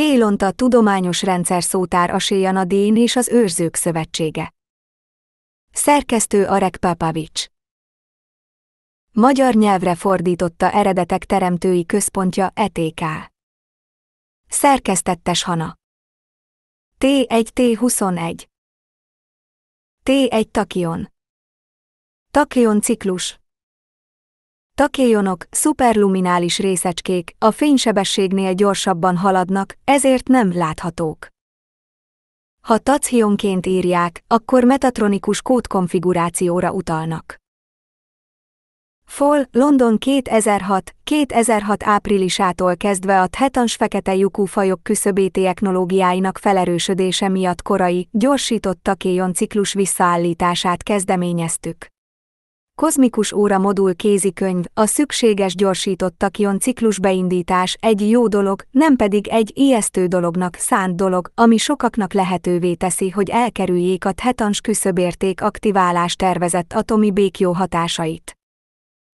Kélont a Tudományos Rendszer Szótár Aséjan a Dén és az Őrzők Szövetsége. Szerkesztő Arek Papavics Magyar nyelvre fordította Eredetek Teremtői Központja ETK. Szerkesztettes Hana T1-T21 T1 Takion Takion ciklus takéjonok, szuperluminális részecskék a fénysebességnél gyorsabban haladnak, ezért nem láthatók. Ha tacionként írják, akkor metatronikus kódkonfigurációra utalnak. Fol, London 2006, 2006 áprilisától kezdve a thetans fekete lyukú fajok küszöbé technológiáinak felerősödése miatt korai, gyorsított takéjon ciklus visszaállítását kezdeményeztük. Kozmikus óra modul kézikönyv, a szükséges gyorsított kion ciklus beindítás egy jó dolog, nem pedig egy ijesztő dolognak szánt dolog, ami sokaknak lehetővé teszi, hogy elkerüljék a tetans küszöbérték aktiválás tervezett atomi békjó hatásait.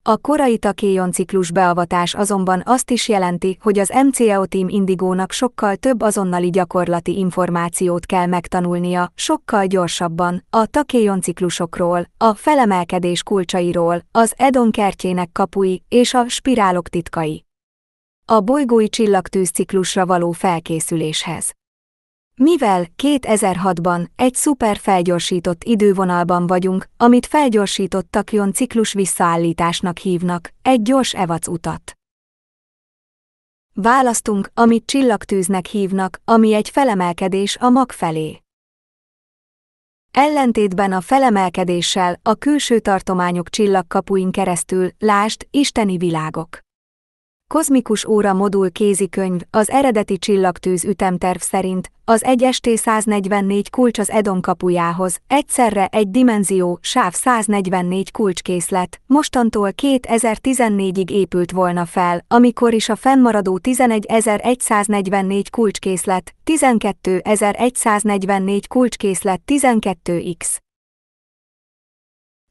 A korai takéjon ciklus beavatás azonban azt is jelenti, hogy az MCO e Team Indigónak sokkal több azonnali gyakorlati információt kell megtanulnia, sokkal gyorsabban, a takéjon ciklusokról, a felemelkedés kulcsairól, az Edon kertjének kapui és a spirálok titkai. A bolygói csillagtűz ciklusra való felkészüléshez. Mivel 2006-ban egy szuper felgyorsított idővonalban vagyunk, amit felgyorsított takjon ciklus visszaállításnak hívnak, egy gyors evac utat. Választunk, amit csillagtűznek hívnak, ami egy felemelkedés a mag felé. Ellentétben a felemelkedéssel a külső tartományok csillagkapuin keresztül, lást, isteni világok. Kozmikus óra modul kézikönyv, az eredeti csillagtűz ütemterv szerint, az 1ST144 kulcs az Edom kapujához, egyszerre egy dimenzió, sáv 144 kulcskészlet, mostantól 2014-ig épült volna fel, amikor is a fennmaradó 11144 kulcskészlet, 12144 kulcskészlet 12X.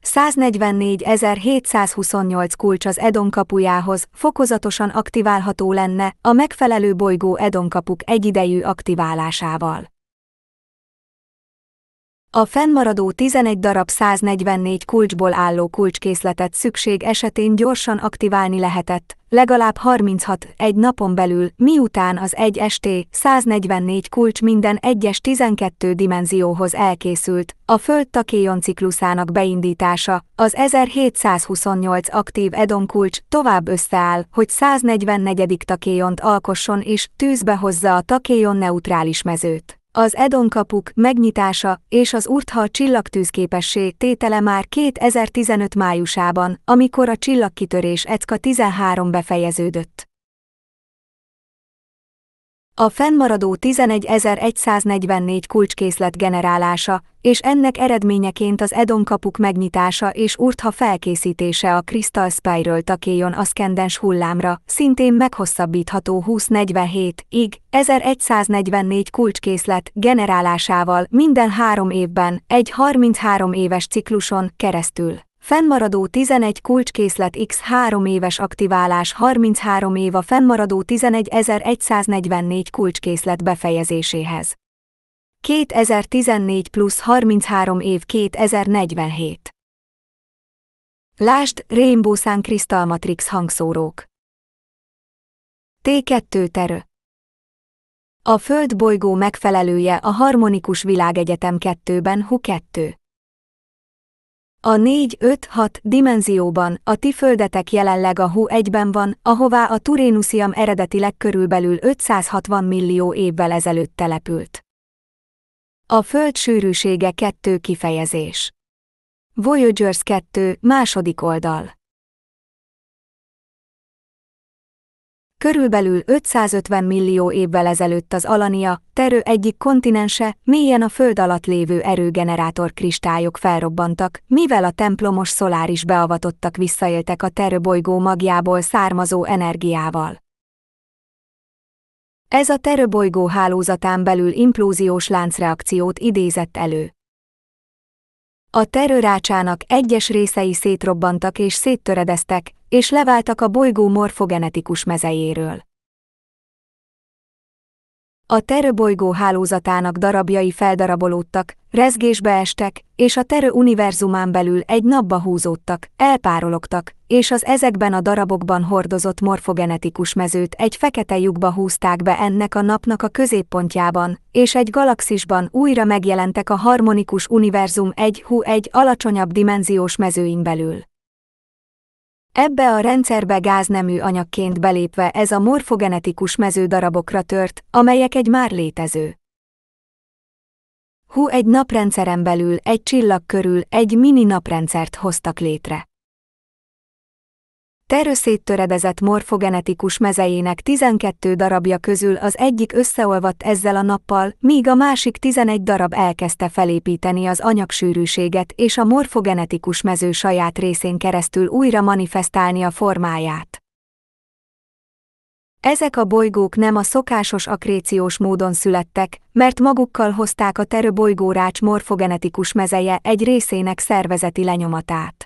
144.728 kulcs az Edon kapujához fokozatosan aktiválható lenne a megfelelő bolygó Edon kapuk egyidejű aktiválásával. A fennmaradó 11 darab 144 kulcsból álló kulcskészletet szükség esetén gyorsan aktiválni lehetett, legalább 36 egy napon belül, miután az 1 ST 144 kulcs minden egyes 12 dimenzióhoz elkészült, a Föld takéjon ciklusának beindítása, az 1728 aktív Edon kulcs tovább összeáll, hogy 144. takéjont alkosson és tűzbe hozza a takéjon neutrális mezőt. Az Edon kapuk megnyitása és az Urtha csillagtűzképessé tétele már 2015 májusában, amikor a csillagkitörés ECKA 13 befejeződött. A fennmaradó 11.144 kulcskészlet generálása, és ennek eredményeként az Edon kapuk megnyitása és Urtha felkészítése a Crystal Spiral takéjon a szkendens hullámra, szintén meghosszabbítható 2047-ig, 1144 kulcskészlet generálásával minden három évben, egy 33 éves cikluson keresztül. Fennmaradó 11 kulcskészlet X 3 éves aktiválás 33 éva fennmaradó 11144 kulcskészlet befejezéséhez. 2014 plusz 33 év 2047. Lásd, Rainbow Sun Crystal Matrix hangszórók. T2 terő. A Föld bolygó megfelelője a harmonikus világegyetem 2-ben HU 2. A 4-5-6 dimenzióban a ti földetek jelenleg a hú egyben van, ahová a Turénusziam eredetileg körülbelül 560 millió évvel ezelőtt települt. A föld sűrűsége kettő kifejezés. Voyagers 2, második oldal. Körülbelül 550 millió évvel ezelőtt az Alania, terő egyik kontinense, mélyen a föld alatt lévő erőgenerátor kristályok felrobbantak, mivel a templomos szoláris beavatottak visszaéltek a bolygó magjából származó energiával. Ez a bolygó hálózatán belül implóziós láncreakciót idézett elő. A terőrácsának egyes részei szétrobbantak és széttöredeztek, és leváltak a bolygó morfogenetikus mezejéről. A bolygó hálózatának darabjai feldarabolódtak, rezgésbe estek, és a terő univerzumán belül egy napba húzódtak, elpárologtak, és az ezekben a darabokban hordozott morfogenetikus mezőt egy fekete lyukba húzták be ennek a napnak a középpontjában, és egy galaxisban újra megjelentek a harmonikus univerzum 1 hú egy alacsonyabb dimenziós mezőin belül. Ebbe a rendszerbe gáznemű anyagként belépve ez a morfogenetikus meződarabokra tört, amelyek egy már létező. Hú egy naprendszeren belül, egy csillag körül egy mini naprendszert hoztak létre. Terröszét töredezett morfogenetikus mezejének 12 darabja közül az egyik összeolvadt ezzel a nappal, míg a másik 11 darab elkezdte felépíteni az anyagsűrűséget és a morfogenetikus mező saját részén keresztül újra manifestálni a formáját. Ezek a bolygók nem a szokásos akréciós módon születtek, mert magukkal hozták a bolygórács morfogenetikus mezeje egy részének szervezeti lenyomatát.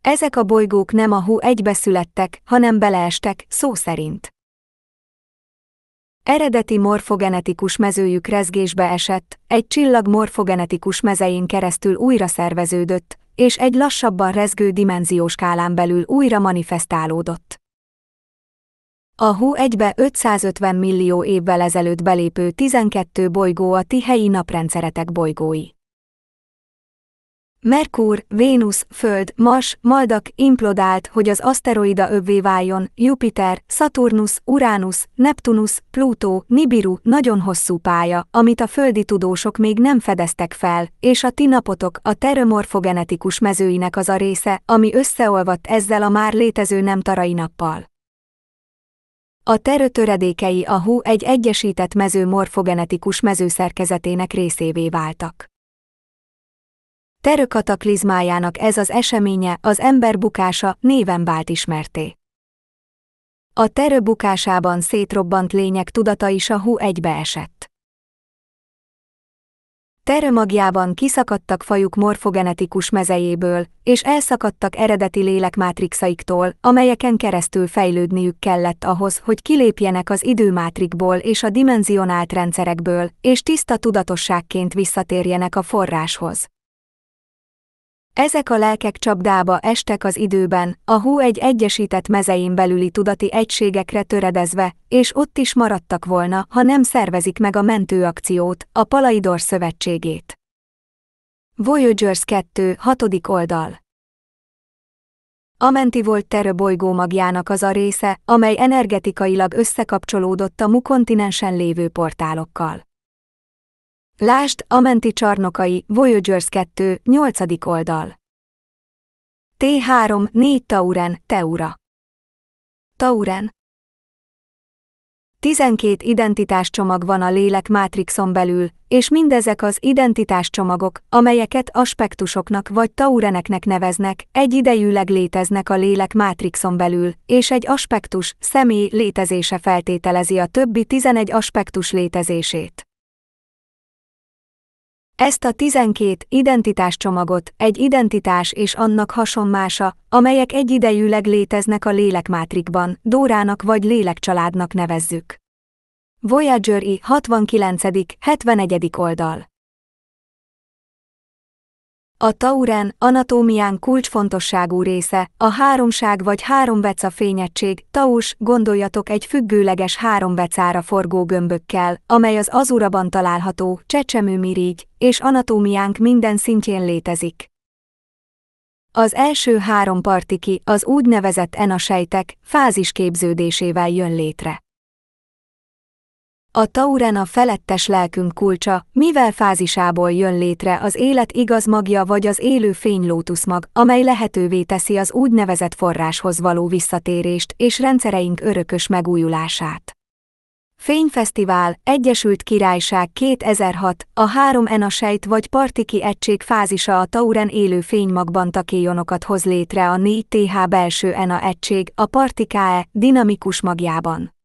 Ezek a bolygók nem a hú egybeszülettek, hanem beleestek, szó szerint. Eredeti morfogenetikus mezőjük rezgésbe esett, egy csillag morfogenetikus mezein keresztül újra szerveződött, és egy lassabban rezgő dimenziós skálán belül újra manifestálódott. A hú egybe 550 millió évvel ezelőtt belépő 12 bolygó a ti helyi naprendszeretek bolygói. Merkur, Vénusz, Föld, Mars, Maldak implodált, hogy az aszteroida övvé váljon, Jupiter, Saturnus, Uranus, Neptunus, Plutó, Nibiru nagyon hosszú pálya, amit a földi tudósok még nem fedeztek fel, és a ti napotok a terömorfogenetikus mezőinek az a része, ami összeolvadt ezzel a már létező nemtarai nappal. A terötöredékei a hú egy egyesített mező morfogenetikus mezőszerkezetének részévé váltak. Ferő kataklizmájának ez az eseménye, az ember bukása, néven vált ismerté. A terő bukásában szétrobbant lények tudata is a hú egybeesett. Terömagjában kiszakadtak fajuk morfogenetikus mezejéből, és elszakadtak eredeti lélekmátrixaiktól, amelyeken keresztül fejlődniük kellett ahhoz, hogy kilépjenek az időmátrikból és a dimenzionált rendszerekből, és tiszta tudatosságként visszatérjenek a forráshoz. Ezek a lelkek csapdába estek az időben, a hú egy egyesített mezein belüli tudati egységekre töredezve, és ott is maradtak volna, ha nem szervezik meg a mentőakciót, a Palaidor szövetségét. Voyagers 2. 6. oldal Amenti volt terő bolygó magjának az a része, amely energetikailag összekapcsolódott a mukontinensen lévő portálokkal. Lásd, a menti csarnokai, Voyagers 2, 8. oldal. T3, 4 Tauren, Teura. Tauren. 12 identitáscsomag van a lélek mátrixon belül, és mindezek az identitáscsomagok, amelyeket aspektusoknak vagy taureneknek neveznek, egyidejűleg léteznek a lélek mátrixon belül, és egy aspektus, személy létezése feltételezi a többi 11 aspektus létezését. Ezt a 12 identitáscsomagot egy identitás és annak hasonmása, amelyek egyidejűleg léteznek a lélekmátrikban, Dórának vagy lélekcsaládnak nevezzük. Voyager-i 69. 71. oldal a Tauren anatómián kulcsfontosságú része, a háromság vagy hárombeca fényegység, taus, gondoljatok egy függőleges hárombecára forgó gömbökkel, amely az azuraban található, csecsemőmirigy, és anatómiánk minden szintjén létezik. Az első három partiki, az úgynevezett enasejtek, fázisképződésével jön létre. A Tauren a felettes lelkünk kulcsa, mivel fázisából jön létre az élet igaz magja vagy az élő fénylótuszmag, amely lehetővé teszi az úgynevezett forráshoz való visszatérést és rendszereink örökös megújulását. Fényfesztivál, Egyesült Királyság 2006, a 3 ena sejt vagy partiki egység fázisa a Tauren élő fénymagban takéjonokat hoz létre a 4TH belső ena a egység, a partikáe, dinamikus magjában.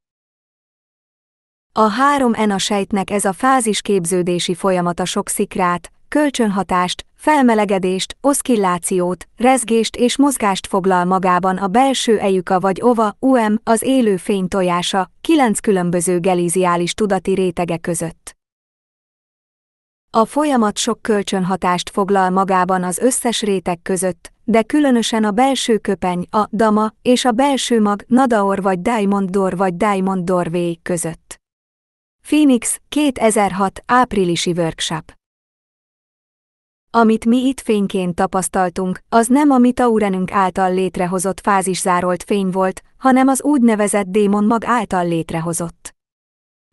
A 3N a sejtnek ez a fázisképződési folyamata sok szikrát, kölcsönhatást, felmelegedést, oszkillációt, rezgést és mozgást foglal magában a belső ejüka vagy ova, UM, az élő fény tojása, kilenc különböző geliziális tudati rétege között. A folyamat sok kölcsönhatást foglal magában az összes réteg között, de különösen a belső köpeny, a dama és a belső mag, nadaor vagy daimondor vagy daimondor végig között. Phoenix, 2006. áprilisi workshop. Amit mi itt fényként tapasztaltunk, az nem a mi Taurenünk által létrehozott zárolt fény volt, hanem az úgynevezett démon mag által létrehozott.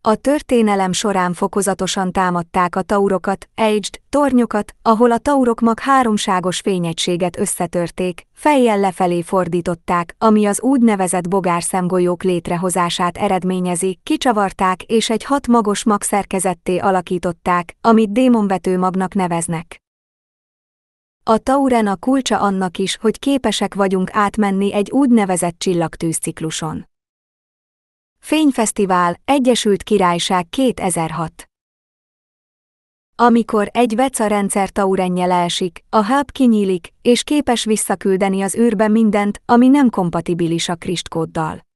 A történelem során fokozatosan támadták a taurokat, aged, tornyokat, ahol a taurok mag háromságos fényegységet összetörték, fejjel lefelé fordították, ami az úgynevezett bogárszemgolyók létrehozását eredményezi, kicsavarták és egy hat magos mag szerkezetté alakították, amit démonvető magnak neveznek. A Tauren a kulcsa annak is, hogy képesek vagyunk átmenni egy úgynevezett csillagtűzcikluson. Fényfesztivál, Egyesült Királyság 2006 amikor egy VECA rendszer taurenje leesik, a hub kinyílik, és képes visszaküldeni az űrbe mindent, ami nem kompatibilis a kristkóddal.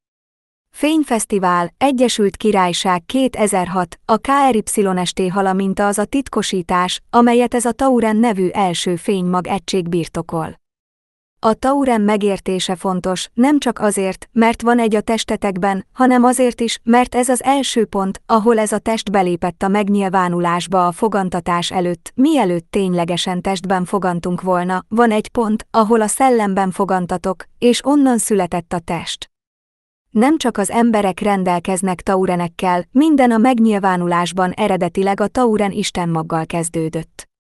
Fényfesztivál, Egyesült Királyság 2006, a KRYST halaminta az a titkosítás, amelyet ez a Tauren nevű első fénymag egység birtokol. A Tauren megértése fontos, nem csak azért, mert van egy a testetekben, hanem azért is, mert ez az első pont, ahol ez a test belépett a megnyilvánulásba a fogantatás előtt, mielőtt ténylegesen testben fogantunk volna, van egy pont, ahol a szellemben fogantatok, és onnan született a test. Nem csak az emberek rendelkeznek taurenekkel, minden a megnyilvánulásban eredetileg a tauren Isten maggal kezdődött.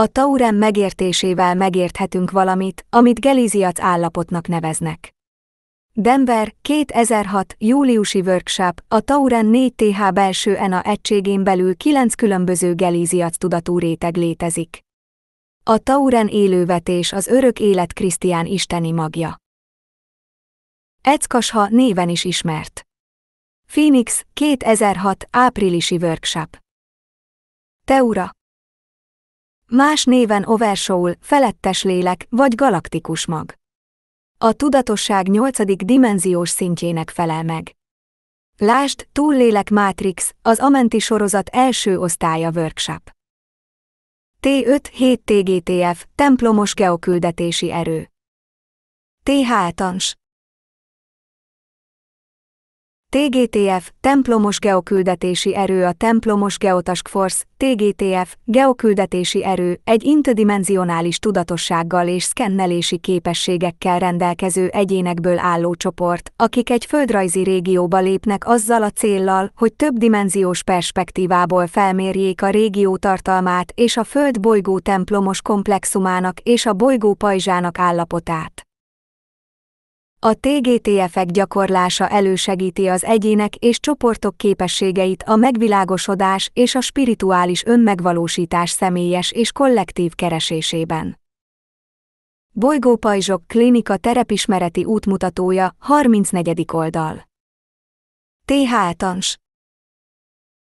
A taurem megértésével megérthetünk valamit, amit Geliziac állapotnak neveznek. Denver, 2006. júliusi workshop, a Tauren 4TH belső ENA egységén belül 9 különböző Geliziac tudatú réteg létezik. A Tauren élővetés az örök élet Krisztián isteni magja. Eckasha néven is ismert. Phoenix, 2006. áprilisi workshop. Teura más néven Oversoul, felettes lélek vagy galaktikus mag. A tudatosság nyolcadik dimenziós szintjének felel meg. Lásd, túllélek Matrix, az Amenti sorozat első osztálya workshop. T5-7 TGTF, templomos geoküldetési erő. TH Tans. TGTF, Templomos Geoküldetési Erő A Templomos Geotask Force, TGTF, geoküldetési erő egy interdimensionális tudatossággal és szkennelési képességekkel rendelkező egyénekből álló csoport, akik egy földrajzi régióba lépnek azzal a céllal, hogy több dimenziós perspektívából felmérjék a régió tartalmát és a Föld bolygó templomos komplexumának és a bolygó pajzsának állapotát. A TGTF-ek gyakorlása elősegíti az egyének és csoportok képességeit a megvilágosodás és a spirituális önmegvalósítás személyes és kollektív keresésében. Bolygópajzsok klinika terepismereti útmutatója, 34. oldal. TH Tans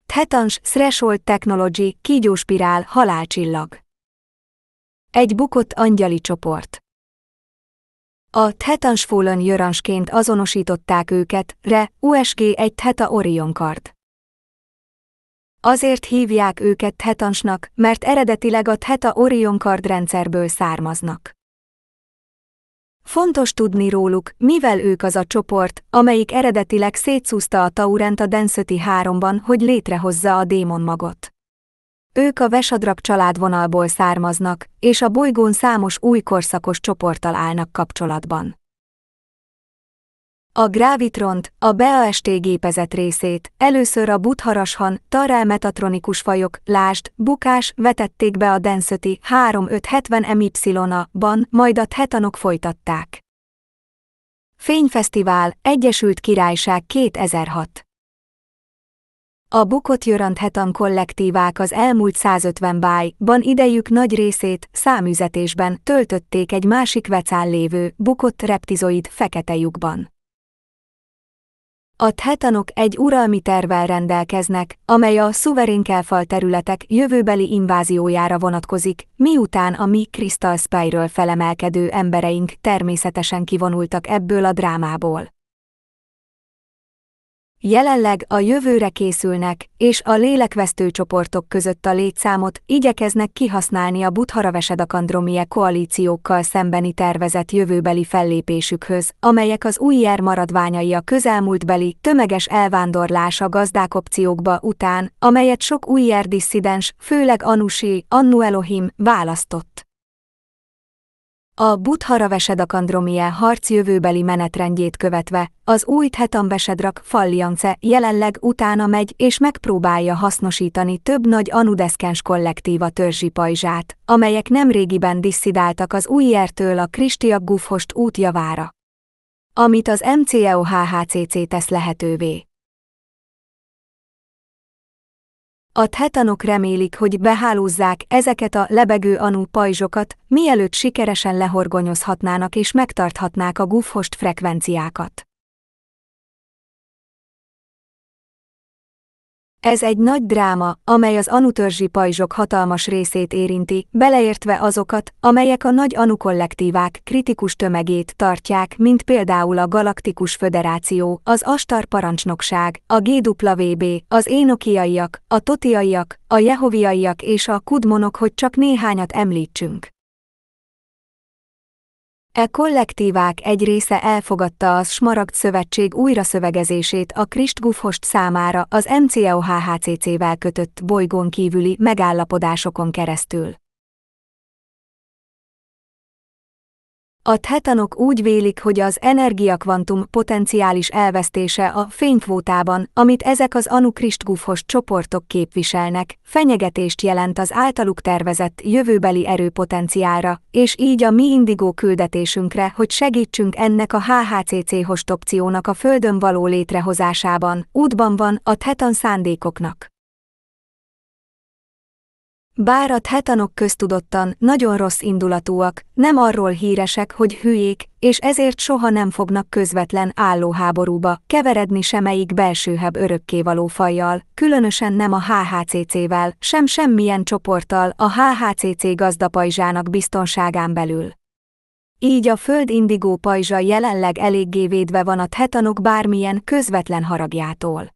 Thetans Threshold Technology, kígyóspirál, halálcsillag. Egy bukott angyali csoport. A Thetansfullen jöransként azonosították őket, re, USG egy Theta Orion kart. Azért hívják őket Thetansnak, mert eredetileg a Theta Orion rendszerből származnak. Fontos tudni róluk, mivel ők az a csoport, amelyik eredetileg szétszúzta a Taurent a Density 3-ban, hogy létrehozza a démon magot. Ők a Vesadrak családvonalból származnak, és a bolygón számos új korszakos csoporttal állnak kapcsolatban. A Gravitront, a BAST gépezet részét, először a Butharashan Tarrel metatronikus fajok, lást bukás vetették be a Density 3570 MY-ban, majd a tetanok folytatták. Fényfesztivál, Egyesült Királyság 2006 a bukott Jörant Hetan kollektívák az elmúlt 150 bájban idejük nagy részét számüzetésben töltötték egy másik vecán lévő, bukott reptizoid fekete lyukban. A hetanok egy uralmi tervel rendelkeznek, amely a szuverénkelfal területek jövőbeli inváziójára vonatkozik, miután a mi Crystal Spyről felemelkedő embereink természetesen kivonultak ebből a drámából. Jelenleg a jövőre készülnek, és a lélekvesztő csoportok között a létszámot igyekeznek kihasználni a Butharavesedakandromie koalíciókkal szembeni tervezett jövőbeli fellépésükhöz, amelyek az új jár maradványai a közelmúltbeli tömeges elvándorlása opciókba után, amelyet sok új jár disszidens, főleg Anusi, Annu Elohim választott. A Buddha-Ravesedakandromiá harc jövőbeli menetrendjét követve, az új Vesedrak Falliance jelenleg utána megy és megpróbálja hasznosítani több nagy anudeszkens kollektíva törzsi pajzsát, amelyek nemrégiben disszidáltak az új értől a Kristiak Gufhost útjavára. Amit az MCEOHHCC e tesz lehetővé. A tetanok remélik, hogy behálózzák ezeket a lebegő anú pajzsokat, mielőtt sikeresen lehorgonyozhatnának és megtarthatnák a gufhost frekvenciákat. Ez egy nagy dráma, amely az anutörzsi pajzsok hatalmas részét érinti, beleértve azokat, amelyek a nagy anukollektívák kritikus tömegét tartják, mint például a Galaktikus Föderáció, az Astar Parancsnokság, a GWB, az Énokiaiak, a Totiaiak, a Jehoviaiak és a Kudmonok, hogy csak néhányat említsünk. E kollektívák egy része elfogadta az Smaragd Szövetség újraszövegezését a Kristgufhost számára az MCOHHCC-vel kötött bolygón kívüli megállapodásokon keresztül. A tetanok úgy vélik, hogy az energiakvantum potenciális elvesztése a fénykvótában, amit ezek az anukristgufos csoportok képviselnek, fenyegetést jelent az általuk tervezett jövőbeli erőpotenciára, és így a mi indigó küldetésünkre, hogy segítsünk ennek a HHCC hostopciónak a Földön való létrehozásában, útban van a tetan szándékoknak. Bár a hetanok köztudottan nagyon rossz indulatúak, nem arról híresek, hogy hülyék, és ezért soha nem fognak közvetlen állóháborúba keveredni semmelyik belsőhebb örökkévaló fajjal, különösen nem a HHCC-vel, sem semmilyen csoporttal a HHCC gazdapajzsának biztonságán belül. Így a föld indigó pajzsa jelenleg eléggé védve van a tetanok bármilyen közvetlen haragjától.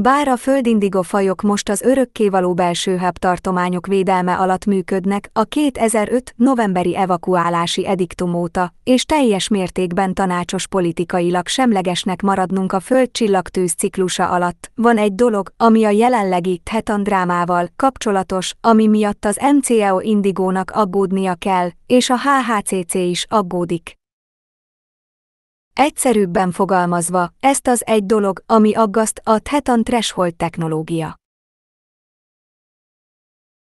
Bár a földindigo fajok most az örökkévaló belső háb tartományok védelme alatt működnek, a 2005. novemberi evakuálási ediktum óta, és teljes mértékben tanácsos politikailag semlegesnek maradnunk a föld csillagtűz ciklusa alatt, van egy dolog, ami a jelenlegi Thetan drámával kapcsolatos, ami miatt az MCO e indigónak aggódnia kell, és a HHCC is aggódik. Egyszerűbben fogalmazva, ezt az egy dolog, ami aggaszt a Thetan Threshold technológia.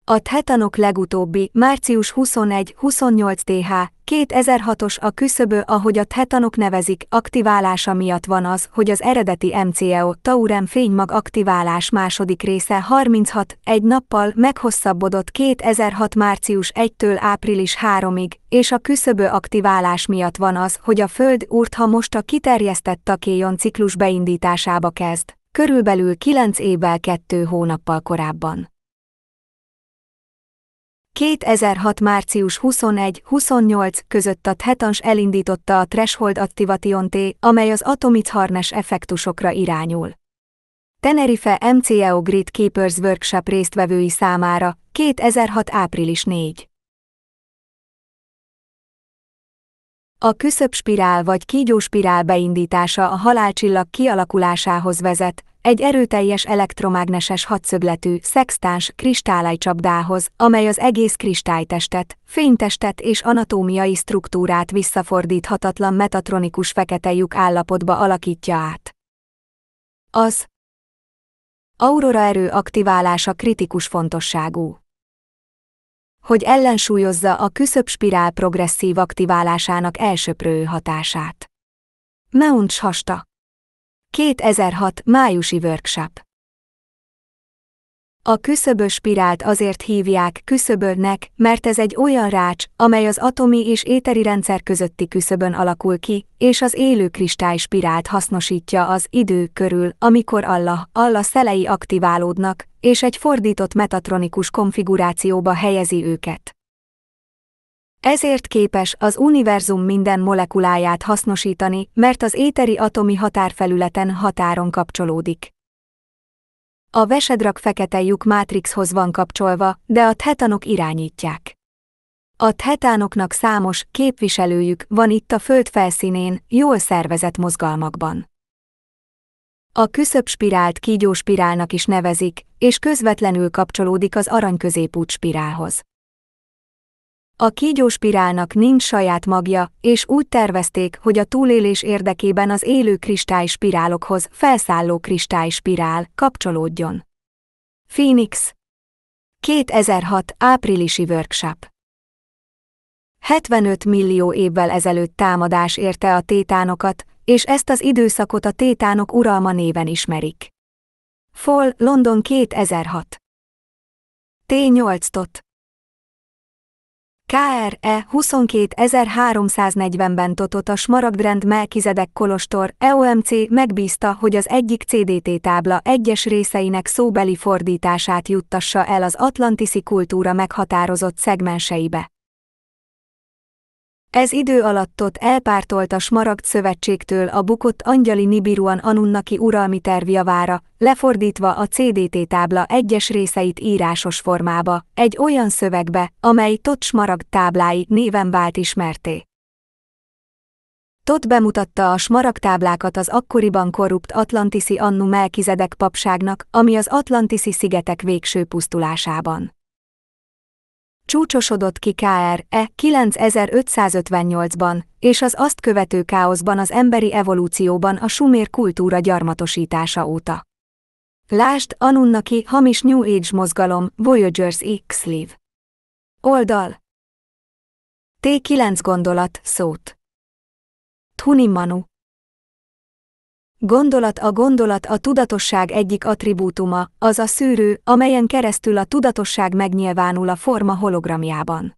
A Thetanok legutóbbi, március 21-28 TH 2006-os a küszöbő, ahogy a tetanok nevezik, aktiválása miatt van az, hogy az eredeti MCEO Taurem fénymag aktiválás második része 36 egy nappal meghosszabbodott 2006 március 1-től április 3-ig, és a küszöbő aktiválás miatt van az, hogy a Föld úrt ha most a kiterjesztett takéjon ciklus beindításába kezd, körülbelül 9 évvel 2 hónappal korábban. 2006. március 21-28 között a Thetans elindította a Threshold Activation T, amely az Atomic Harness effektusokra irányul. Tenerife MCEO Grid Keepers Workshop résztvevői számára 2006. április 4. A küszöbspirál vagy kígyóspirál beindítása a halálcsillag kialakulásához vezet, egy erőteljes elektromágneses hadszögletű, szextáns kristálycsapdához, amely az egész kristálytestet, fénytestet és anatómiai struktúrát visszafordíthatatlan metatronikus fekete lyuk állapotba alakítja át. Az Aurora erő aktiválása kritikus fontosságú hogy ellensúlyozza a küszöb spirál progresszív aktiválásának elsöprő hatását. Meuncs hasta 2006. Májusi workshop A küszöbös spirált azért hívják küszöbörnek, mert ez egy olyan rács, amely az atomi és éteri rendszer közötti küszöbön alakul ki, és az élő kristály spirált hasznosítja az idő körül, amikor Allah, Allah szelei aktiválódnak, és egy fordított metatronikus konfigurációba helyezi őket. Ezért képes az univerzum minden molekuláját hasznosítani, mert az éteri atomi határfelületen határon kapcsolódik. A vesedrak fekete lyuk mátrixhoz van kapcsolva, de a tetanok irányítják. A tetánoknak számos képviselőjük van itt a föld felszínén, jól szervezett mozgalmakban. A küszöbb spirált kígyó spirálnak is nevezik, és közvetlenül kapcsolódik az arany középút spirálhoz. A kígyóspirálnak nincs saját magja, és úgy tervezték, hogy a túlélés érdekében az élő kristályspirálokhoz felszálló kristályspirál kapcsolódjon. Phoenix 2006. áprilisi workshop 75 millió évvel ezelőtt támadás érte a tétánokat, és ezt az időszakot a tétánok uralma néven ismerik. Fall, London 2006. T8-tot KRE 22340-ben a Smaragdrend Melkizedek Kolostor, EOMC megbízta, hogy az egyik CDT tábla egyes részeinek szóbeli fordítását juttassa el az atlantiszi kultúra meghatározott szegmenseibe. Ez idő alatt ott elpártolt a Smaragd Szövetségtől a bukott angyali Nibiruan Anunnaki uralmi tervjavára, lefordítva a CDT tábla egyes részeit írásos formába, egy olyan szövegbe, amely Tot Smaragd táblái néven vált ismerté. Tot bemutatta a táblákat az akkoriban korrupt Atlantiszi Annu Melkizedek papságnak, ami az Atlantiszi szigetek végső pusztulásában csúcsosodott ki e 9558-ban, és az azt követő káoszban az emberi evolúcióban a sumér kultúra gyarmatosítása óta. Lásd Anunnaki hamis New Age mozgalom Voyagers X Live. Oldal T9 gondolat szót Tuni Manu Gondolat a gondolat a tudatosság egyik attribútuma, az a szűrő, amelyen keresztül a tudatosság megnyilvánul a forma hologramjában.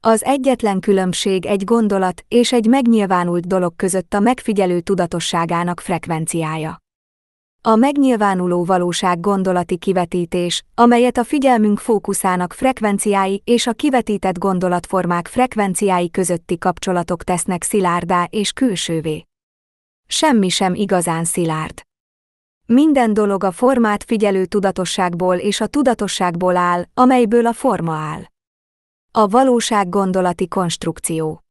Az egyetlen különbség egy gondolat és egy megnyilvánult dolog között a megfigyelő tudatosságának frekvenciája. A megnyilvánuló valóság gondolati kivetítés, amelyet a figyelmünk fókuszának frekvenciái és a kivetített gondolatformák frekvenciái közötti kapcsolatok tesznek szilárdá és külsővé semmi sem igazán szilárd. Minden dolog a formát figyelő tudatosságból és a tudatosságból áll, amelyből a forma áll. A valóság gondolati konstrukció.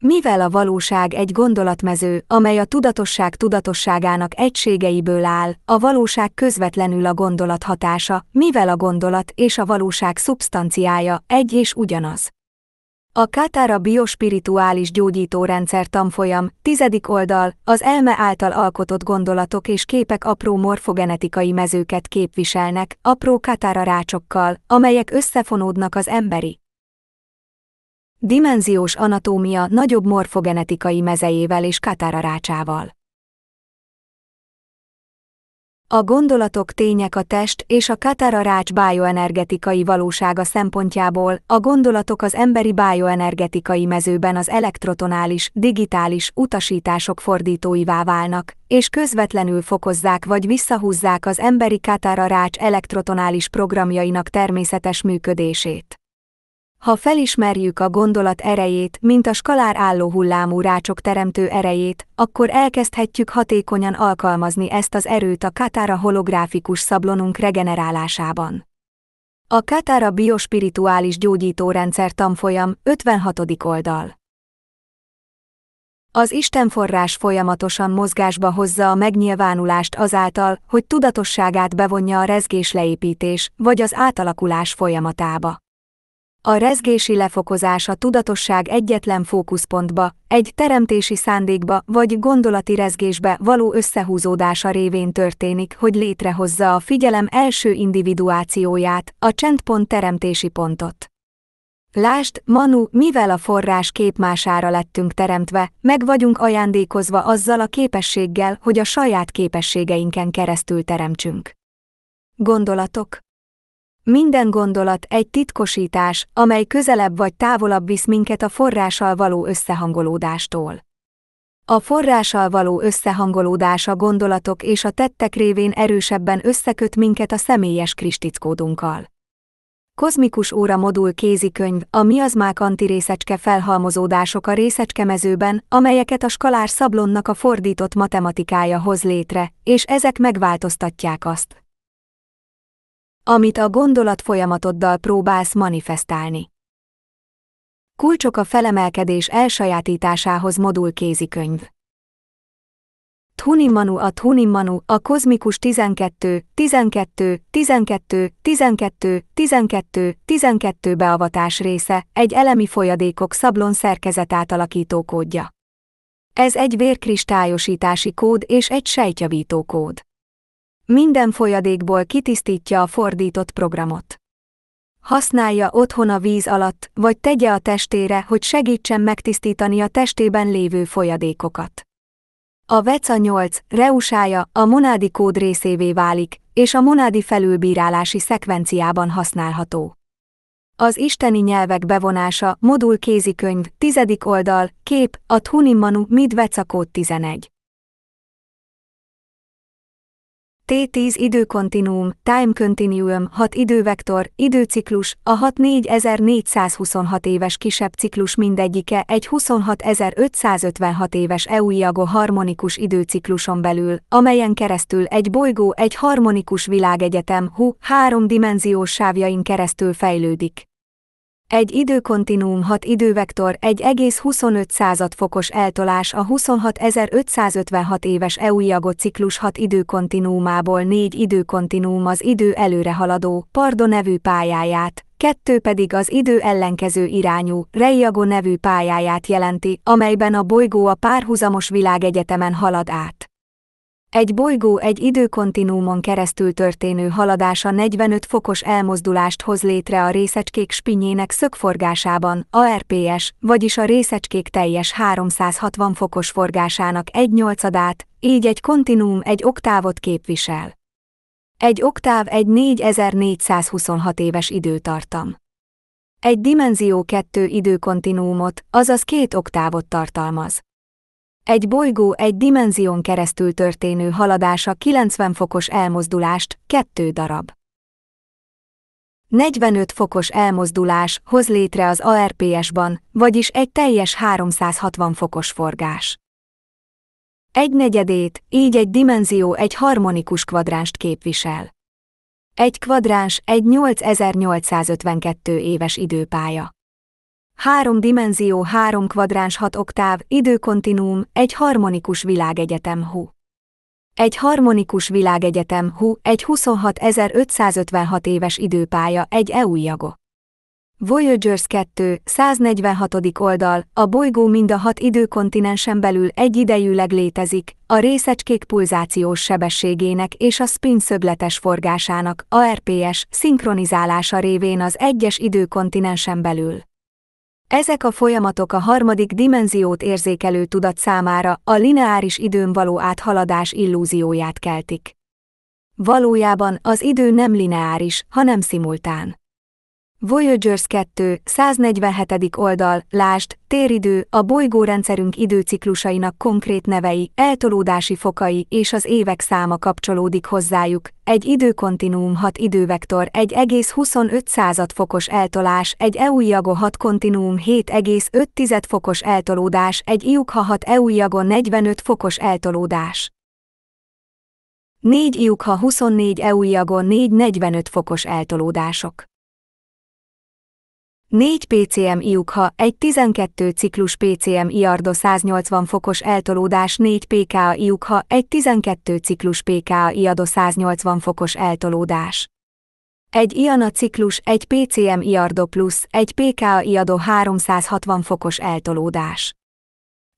Mivel a valóság egy gondolatmező, amely a tudatosság tudatosságának egységeiből áll, a valóság közvetlenül a gondolat hatása, mivel a gondolat és a valóság szubstanciája egy és ugyanaz. A Katara biospirituális gyógyítórendszer tanfolyam, tizedik oldal, az elme által alkotott gondolatok és képek apró morfogenetikai mezőket képviselnek, apró Katara rácsokkal, amelyek összefonódnak az emberi. Dimenziós anatómia nagyobb morfogenetikai mezejével és Katara rácsával. A gondolatok tények a test és a katararács bioenergetikai valósága szempontjából, a gondolatok az emberi bioenergetikai mezőben az elektrotonális, digitális utasítások fordítóivá válnak, és közvetlenül fokozzák vagy visszahúzzák az emberi katararács elektrotonális programjainak természetes működését. Ha felismerjük a gondolat erejét, mint a skalár álló hullámú rácsok teremtő erejét, akkor elkezdhetjük hatékonyan alkalmazni ezt az erőt a katára holográfikus szablonunk regenerálásában. A Katára Biospirituális Gyógyítórendszer tanfolyam 56. oldal. Az Isten forrás folyamatosan mozgásba hozza a megnyilvánulást azáltal, hogy tudatosságát bevonja a rezgés leépítés, vagy az átalakulás folyamatába. A rezgési lefokozás a tudatosság egyetlen fókuszpontba, egy teremtési szándékba vagy gondolati rezgésbe való összehúzódása révén történik, hogy létrehozza a figyelem első individuációját, a csendpont teremtési pontot. Lásd, Manu, mivel a forrás képmására lettünk teremtve, meg vagyunk ajándékozva azzal a képességgel, hogy a saját képességeinken keresztül teremtsünk. Gondolatok minden gondolat egy titkosítás, amely közelebb vagy távolabb visz minket a forrással való összehangolódástól. A forrással való összehangolódás a gondolatok és a tettek révén erősebben összeköt minket a személyes kristickódunkkal. Kozmikus óra modul kézikönyv, a miazmák antirészecske felhalmozódások a részecskemezőben, amelyeket a skalár szablonnak a fordított matematikája hoz létre, és ezek megváltoztatják azt amit a gondolat folyamatoddal próbálsz manifestálni. Kulcsok a felemelkedés elsajátításához modul kézikönyv. Thunimmanu a Thunimmanu a kozmikus 12, 12, 12, 12, 12, 12 beavatás része, egy elemi folyadékok szablon szerkezet átalakító kódja. Ez egy vérkristályosítási kód és egy sejtjavító kód. Minden folyadékból kitisztítja a fordított programot. Használja otthon a víz alatt, vagy tegye a testére, hogy segítsen megtisztítani a testében lévő folyadékokat. A VECA 8 reusája a monádi kód részévé válik, és a monádi felülbírálási szekvenciában használható. Az isteni nyelvek bevonása, modul kézikönyv, tizedik oldal, kép, a Mid VECA kód 11. T10 időkontinuum, time continuum, 6 idővektor, időciklus, a 4426 éves kisebb ciklus mindegyike egy 26556 éves euiago harmonikus időcikluson belül, amelyen keresztül egy bolygó egy harmonikus világegyetem hú háromdimenziós sávjain keresztül fejlődik. Egy időkontinuum 6 idővektor egy 25 század fokos eltolás a 26556 éves Euiago ciklus 6 időkontinuumából 4 időkontinuum az idő előrehaladó, Pardo nevű pályáját, kettő pedig az idő ellenkező irányú, Reiago nevű pályáját jelenti, amelyben a bolygó a párhuzamos világegyetemen halad át. Egy bolygó egy időkontinúmon keresztül történő haladása 45 fokos elmozdulást hoz létre a részecskék spinjének szögforgásában, ARPS, vagyis a részecskék teljes 360 fokos forgásának egy nyolcadát, így egy kontinúm egy oktávot képvisel. Egy oktáv egy 4426 éves időtartam. Egy dimenzió kettő időkontinúmot, azaz két oktávot tartalmaz. Egy bolygó egy dimenzión keresztül történő haladása 90 fokos elmozdulást, kettő darab. 45 fokos elmozdulás hoz létre az ARPS-ban, vagyis egy teljes 360 fokos forgás. Egy negyedét, így egy dimenzió egy harmonikus kvadránst képvisel. Egy kvadráns egy 8852 éves időpálya három dimenzió, három kvadráns, hat oktáv, időkontinuum, egy harmonikus világegyetem hú. Egy harmonikus világegyetem hú, egy 26556 éves időpálya, egy EU jago. Voyagers 2, 146. oldal, a bolygó mind a hat időkontinensen belül egyidejűleg létezik, a részecskék pulzációs sebességének és a spin szögletes forgásának, ARPS, szinkronizálása révén az egyes időkontinensen belül. Ezek a folyamatok a harmadik dimenziót érzékelő tudat számára a lineáris időn való áthaladás illúzióját keltik. Valójában az idő nem lineáris, hanem szimultán. Voyagers 2, 147. oldal, lást, téridő, a bolygórendszerünk időciklusainak konkrét nevei, eltolódási fokai és az évek száma kapcsolódik hozzájuk, egy időkontinuum 6 idővektor 1,25 század fokos eltolás, egy EU-jago 6 kontinuum 7,5 fokos eltolódás, egy iukha 6 EU-jago 45 fokos eltolódás. 4 iukha 24 EU-jago 4 45 fokos eltolódások. 4 PCM iukha, egy 12 ciklus PCM iardo 180 fokos eltolódás 4 PKA iukha, egy 12 ciklus PKA iado 180 fokos eltolódás. Egy IANA ciklus, egy PCM iardo plusz, egy PKA iado 360 fokos eltolódás.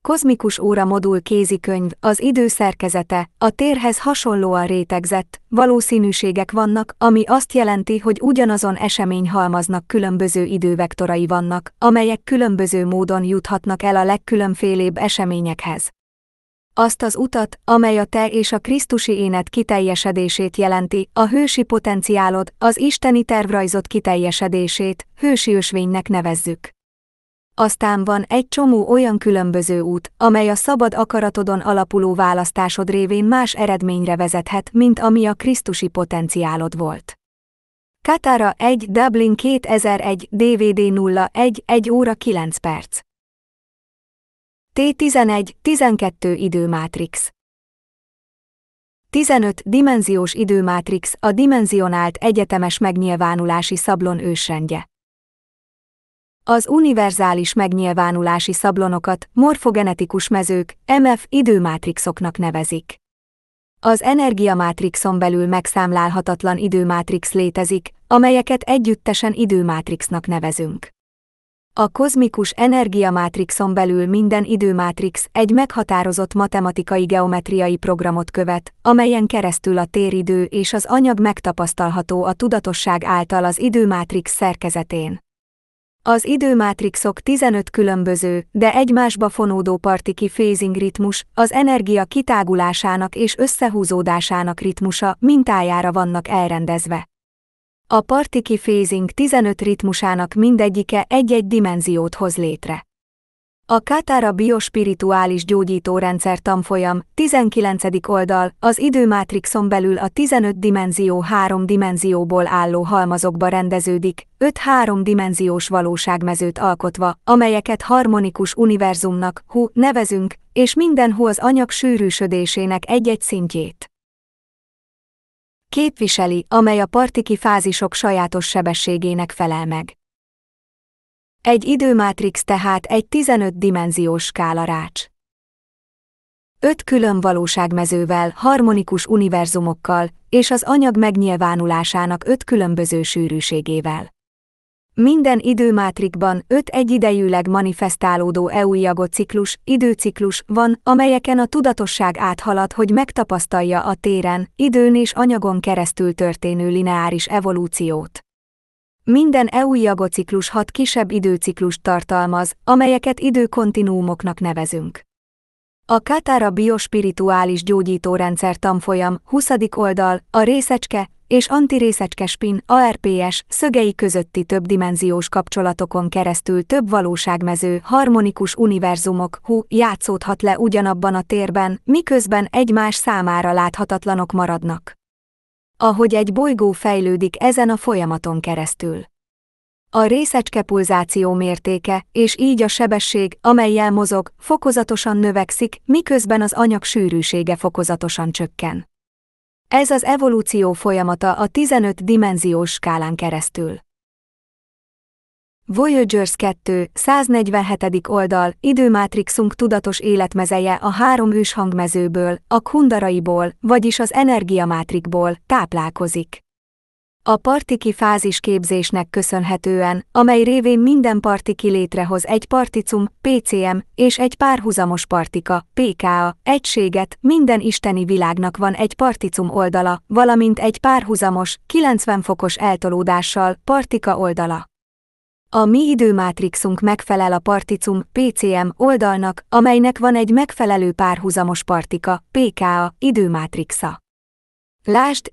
Kozmikus óra modul kézikönyv, az idő szerkezete, a térhez hasonlóan rétegzett, valószínűségek vannak, ami azt jelenti, hogy ugyanazon esemény halmaznak különböző idővektorai vannak, amelyek különböző módon juthatnak el a legkülönfélébb eseményekhez. Azt az utat, amely a te és a Krisztusi énet kiteljesedését jelenti, a hősi potenciálod, az isteni tervrajzod kiteljesedését, hősi ösvénynek nevezzük aztán van egy csomó olyan különböző út, amely a szabad akaratodon alapuló választásod révén más eredményre vezethet, mint ami a krisztusi potenciálod volt. Katara 1 Dublin 2001 DVD 01 1 óra 9 perc T11 12 időmátrix 15 Dimenziós időmátrix a dimenzionált egyetemes megnyilvánulási szablon ősrendje az univerzális megnyilvánulási szablonokat morfogenetikus mezők, MF időmátrixoknak nevezik. Az energiamátrixon belül megszámlálhatatlan időmátrix létezik, amelyeket együttesen időmátrixnak nevezünk. A kozmikus energiamátrixon belül minden időmátrix egy meghatározott matematikai geometriai programot követ, amelyen keresztül a téridő és az anyag megtapasztalható a tudatosság által az időmátrix szerkezetén. Az időmátrixok 15 különböző, de egymásba fonódó partiki phasing ritmus, az energia kitágulásának és összehúzódásának ritmusa mintájára vannak elrendezve. A partiki phasing 15 ritmusának mindegyike egy-egy dimenziót hoz létre. A Kátára biospirituális gyógyítórendszer tanfolyam, 19. oldal, az időmátrixon belül a 15 dimenzió 3 dimenzióból álló halmazokba rendeződik, 5-3 dimenziós valóságmezőt alkotva, amelyeket harmonikus univerzumnak, hu, nevezünk, és minden hu az anyag sűrűsödésének egy-egy szintjét képviseli, amely a partiki fázisok sajátos sebességének felel meg. Egy időmátrix tehát egy 15 dimenziós rács. Öt külön valóságmezővel, harmonikus univerzumokkal és az anyag megnyilvánulásának öt különböző sűrűségével. Minden időmátrikban öt egyidejűleg manifestálódó eu ciklus, időciklus van, amelyeken a tudatosság áthalad, hogy megtapasztalja a téren, időn és anyagon keresztül történő lineáris evolúciót. Minden EU jagociklus hat kisebb időciklust tartalmaz, amelyeket időkontinuumoknak nevezünk. A Katara biospirituális gyógyítórendszer tanfolyam, 20. oldal, a részecske és antirészecske spin, ARPS szögei közötti többdimenziós kapcsolatokon keresztül több valóságmező, harmonikus univerzumok, hú, játszódhat le ugyanabban a térben, miközben egymás számára láthatatlanok maradnak ahogy egy bolygó fejlődik ezen a folyamaton keresztül. A részecske pulzáció mértéke, és így a sebesség, amelyel mozog, fokozatosan növekszik, miközben az anyag sűrűsége fokozatosan csökken. Ez az evolúció folyamata a 15 dimenziós skálán keresztül. Voyagers 2, 147. oldal, időmátrixunk tudatos életmezeje a három őshangmezőből, hangmezőből, a kundaraiból, vagyis az energiamátrikból táplálkozik. A partiki fázis képzésnek köszönhetően, amely révén minden partiki létrehoz egy particum, PCM, és egy párhuzamos partika, PKA, egységet, minden isteni világnak van egy particum oldala, valamint egy párhuzamos, 90 fokos eltolódással, partika oldala. A mi időmátrixunk megfelel a particum PCM oldalnak, amelynek van egy megfelelő párhuzamos partika, PKA, időmátrixa. Lásd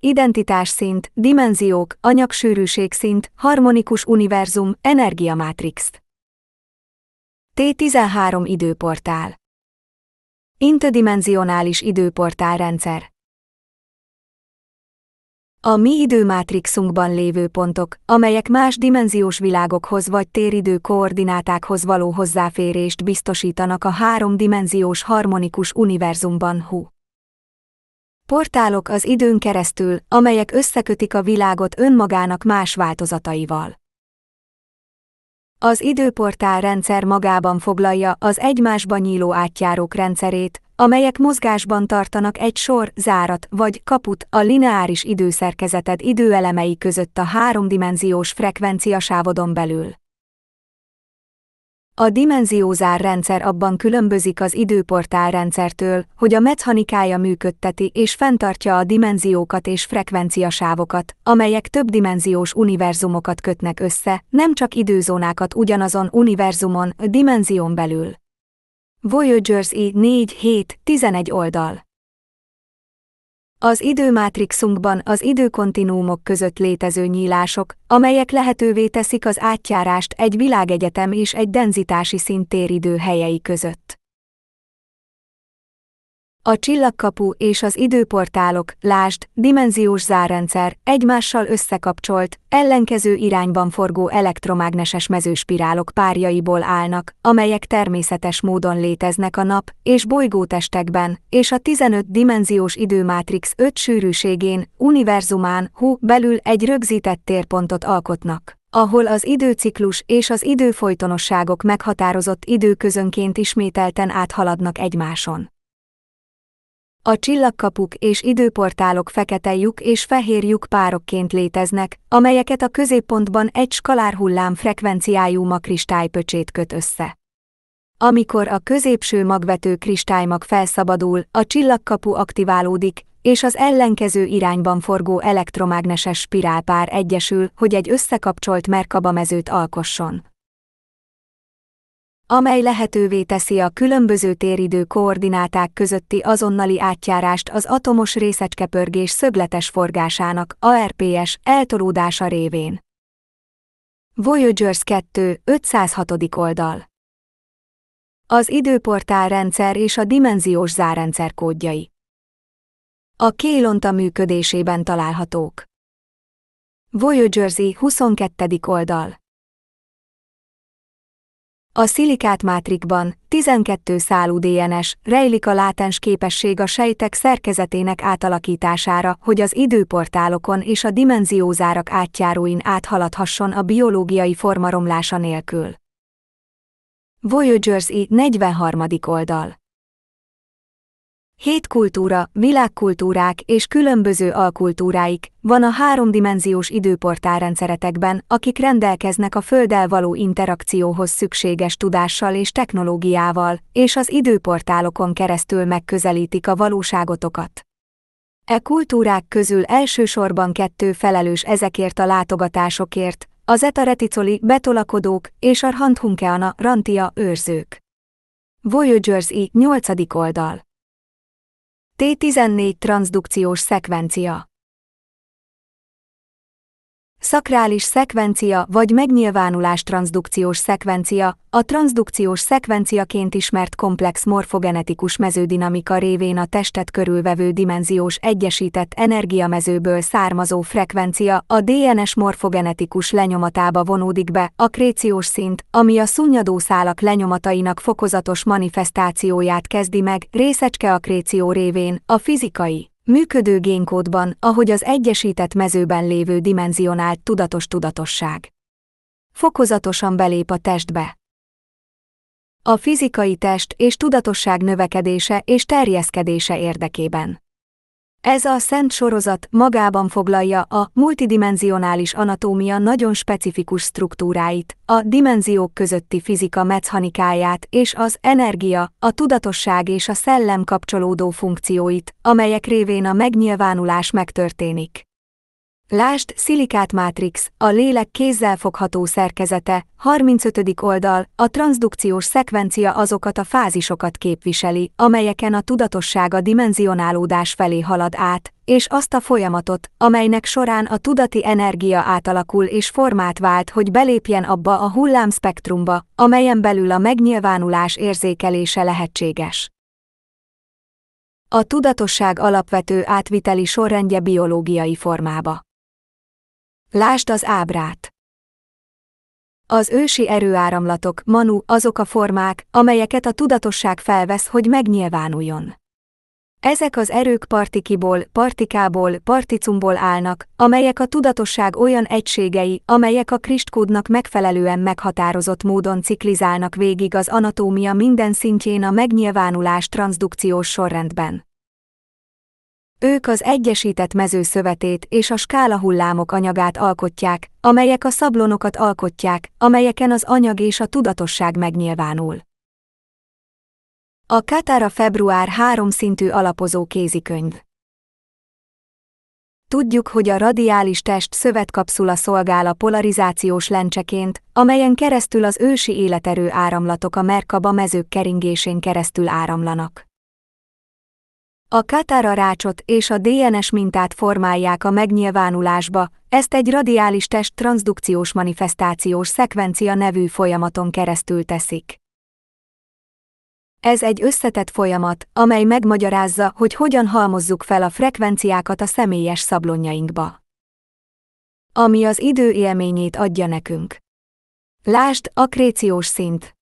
szint, dimenziók, anyagsűrűség szint, harmonikus univerzum, energiamátrix. T13 időportál Interdimensionális időportál rendszer a mi időmátrixunkban lévő pontok, amelyek más dimenziós világokhoz vagy téridő koordinátákhoz való hozzáférést biztosítanak a háromdimenziós harmonikus univerzumban hú. Portálok az időn keresztül, amelyek összekötik a világot önmagának más változataival. Az időportál rendszer magában foglalja az egymásba nyíló átjárók rendszerét, amelyek mozgásban tartanak egy sor, zárat vagy kaput a lineáris időszerkezeted időelemei között a háromdimenziós frekvenciasávodon belül. A dimenziózár rendszer abban különbözik az időportál rendszertől, hogy a mechanikája működteti és fenntartja a dimenziókat és frekvenciasávokat, amelyek többdimenziós univerzumokat kötnek össze, nem csak időzónákat ugyanazon univerzumon, dimenzión belül. Voyagers I 4 7 11 oldal. Az időmátrixunkban az időkontinúmok között létező nyílások, amelyek lehetővé teszik az átjárást egy világegyetem és egy denzitási szintéridő helyei között a csillagkapu és az időportálok, lásd, dimenziós zárrendszer, egymással összekapcsolt, ellenkező irányban forgó elektromágneses mezőspirálok párjaiból állnak, amelyek természetes módon léteznek a nap és bolygótestekben, és a 15 dimenziós időmátrix 5 sűrűségén, univerzumán, hú, belül egy rögzített térpontot alkotnak ahol az időciklus és az időfolytonosságok meghatározott időközönként ismételten áthaladnak egymáson. A csillagkapuk és időportálok fekete lyuk és fehér lyuk párokként léteznek, amelyeket a középpontban egy skalárhullám frekvenciájú makristálypöcsét köt össze. Amikor a középső magvető kristálymag felszabadul, a csillagkapu aktiválódik, és az ellenkező irányban forgó elektromágneses spirálpár egyesül, hogy egy összekapcsolt merkabamezőt alkosson amely lehetővé teszi a különböző téridő koordináták közötti azonnali átjárást az atomos részecskepörgés szögletes forgásának ARPS eltolódása révén. Voyagers 2, 506. oldal Az időportál rendszer és a dimenziós zárrendszer kódjai A Kélonta működésében találhatók. Voyagersi 22. oldal a szilikát mátrikban 12 szálú DNS rejlik a látens képesség a sejtek szerkezetének átalakítására, hogy az időportálokon és a dimenziózárak átjáróin áthaladhasson a biológiai forma romlása nélkül. Voyagers I 43. oldal Hét kultúra, világkultúrák és különböző alkultúráik van a háromdimenziós időportálrendszeretekben, akik rendelkeznek a Földdel való interakcióhoz szükséges tudással és technológiával, és az időportálokon keresztül megközelítik a valóságotokat. E kultúrák közül elsősorban kettő felelős ezekért a látogatásokért, az etareticoli betolakodók és a randhunkeana rantia őrzők. Voyagers I. 8. oldal T14 transzdukciós szekvencia. Szakrális szekvencia vagy megnyilvánulás transzdukciós szekvencia, a transzdukciós szekvenciaként ismert komplex morfogenetikus meződinamika révén a testet körülvevő dimenziós egyesített energiamezőből származó frekvencia a DNS morfogenetikus lenyomatába vonódik be, a kréciós szint, ami a szálak lenyomatainak fokozatos manifestációját kezdi meg, részecske a kréció révén, a fizikai Működő génkódban, ahogy az egyesített mezőben lévő dimenzionált tudatos tudatosság. Fokozatosan belép a testbe. A fizikai test és tudatosság növekedése és terjeszkedése érdekében. Ez a szent sorozat magában foglalja a multidimensionális anatómia nagyon specifikus struktúráit, a dimenziók közötti fizika mechanikáját és az energia, a tudatosság és a szellem kapcsolódó funkcióit, amelyek révén a megnyilvánulás megtörténik. Lást szilikát mátrix, a lélek kézzelfogható szerkezete, 35. oldal, a transzdukciós szekvencia azokat a fázisokat képviseli, amelyeken a tudatosság a dimenzionálódás felé halad át, és azt a folyamatot, amelynek során a tudati energia átalakul és formát vált, hogy belépjen abba a hullám spektrumba, amelyen belül a megnyilvánulás érzékelése lehetséges. A tudatosság alapvető átviteli sorrendje biológiai formába. Lásd az ábrát! Az ősi erőáramlatok, manu, azok a formák, amelyeket a tudatosság felvesz, hogy megnyilvánuljon. Ezek az erők partikiból, partikából, particumból állnak, amelyek a tudatosság olyan egységei, amelyek a kristkódnak megfelelően meghatározott módon ciklizálnak végig az anatómia minden szintjén a megnyilvánulás transdukciós sorrendben. Ők az egyesített mezőszövetét és a skála hullámok anyagát alkotják, amelyek a szablonokat alkotják, amelyeken az anyag és a tudatosság megnyilvánul. A Katara február háromszintű alapozó kézikönyv. Tudjuk, hogy a radiális test szövetkapszula szolgál a polarizációs lencseként, amelyen keresztül az ősi életerő áramlatok a merkaba mezők keringésén keresztül áramlanak. A rácsot és a DNS mintát formálják a megnyilvánulásba, ezt egy radiális test transzdukciós manifestációs szekvencia nevű folyamaton keresztül teszik. Ez egy összetett folyamat, amely megmagyarázza, hogy hogyan halmozzuk fel a frekvenciákat a személyes szablonjainkba. Ami az idő élményét adja nekünk. Lásd, akréciós szint.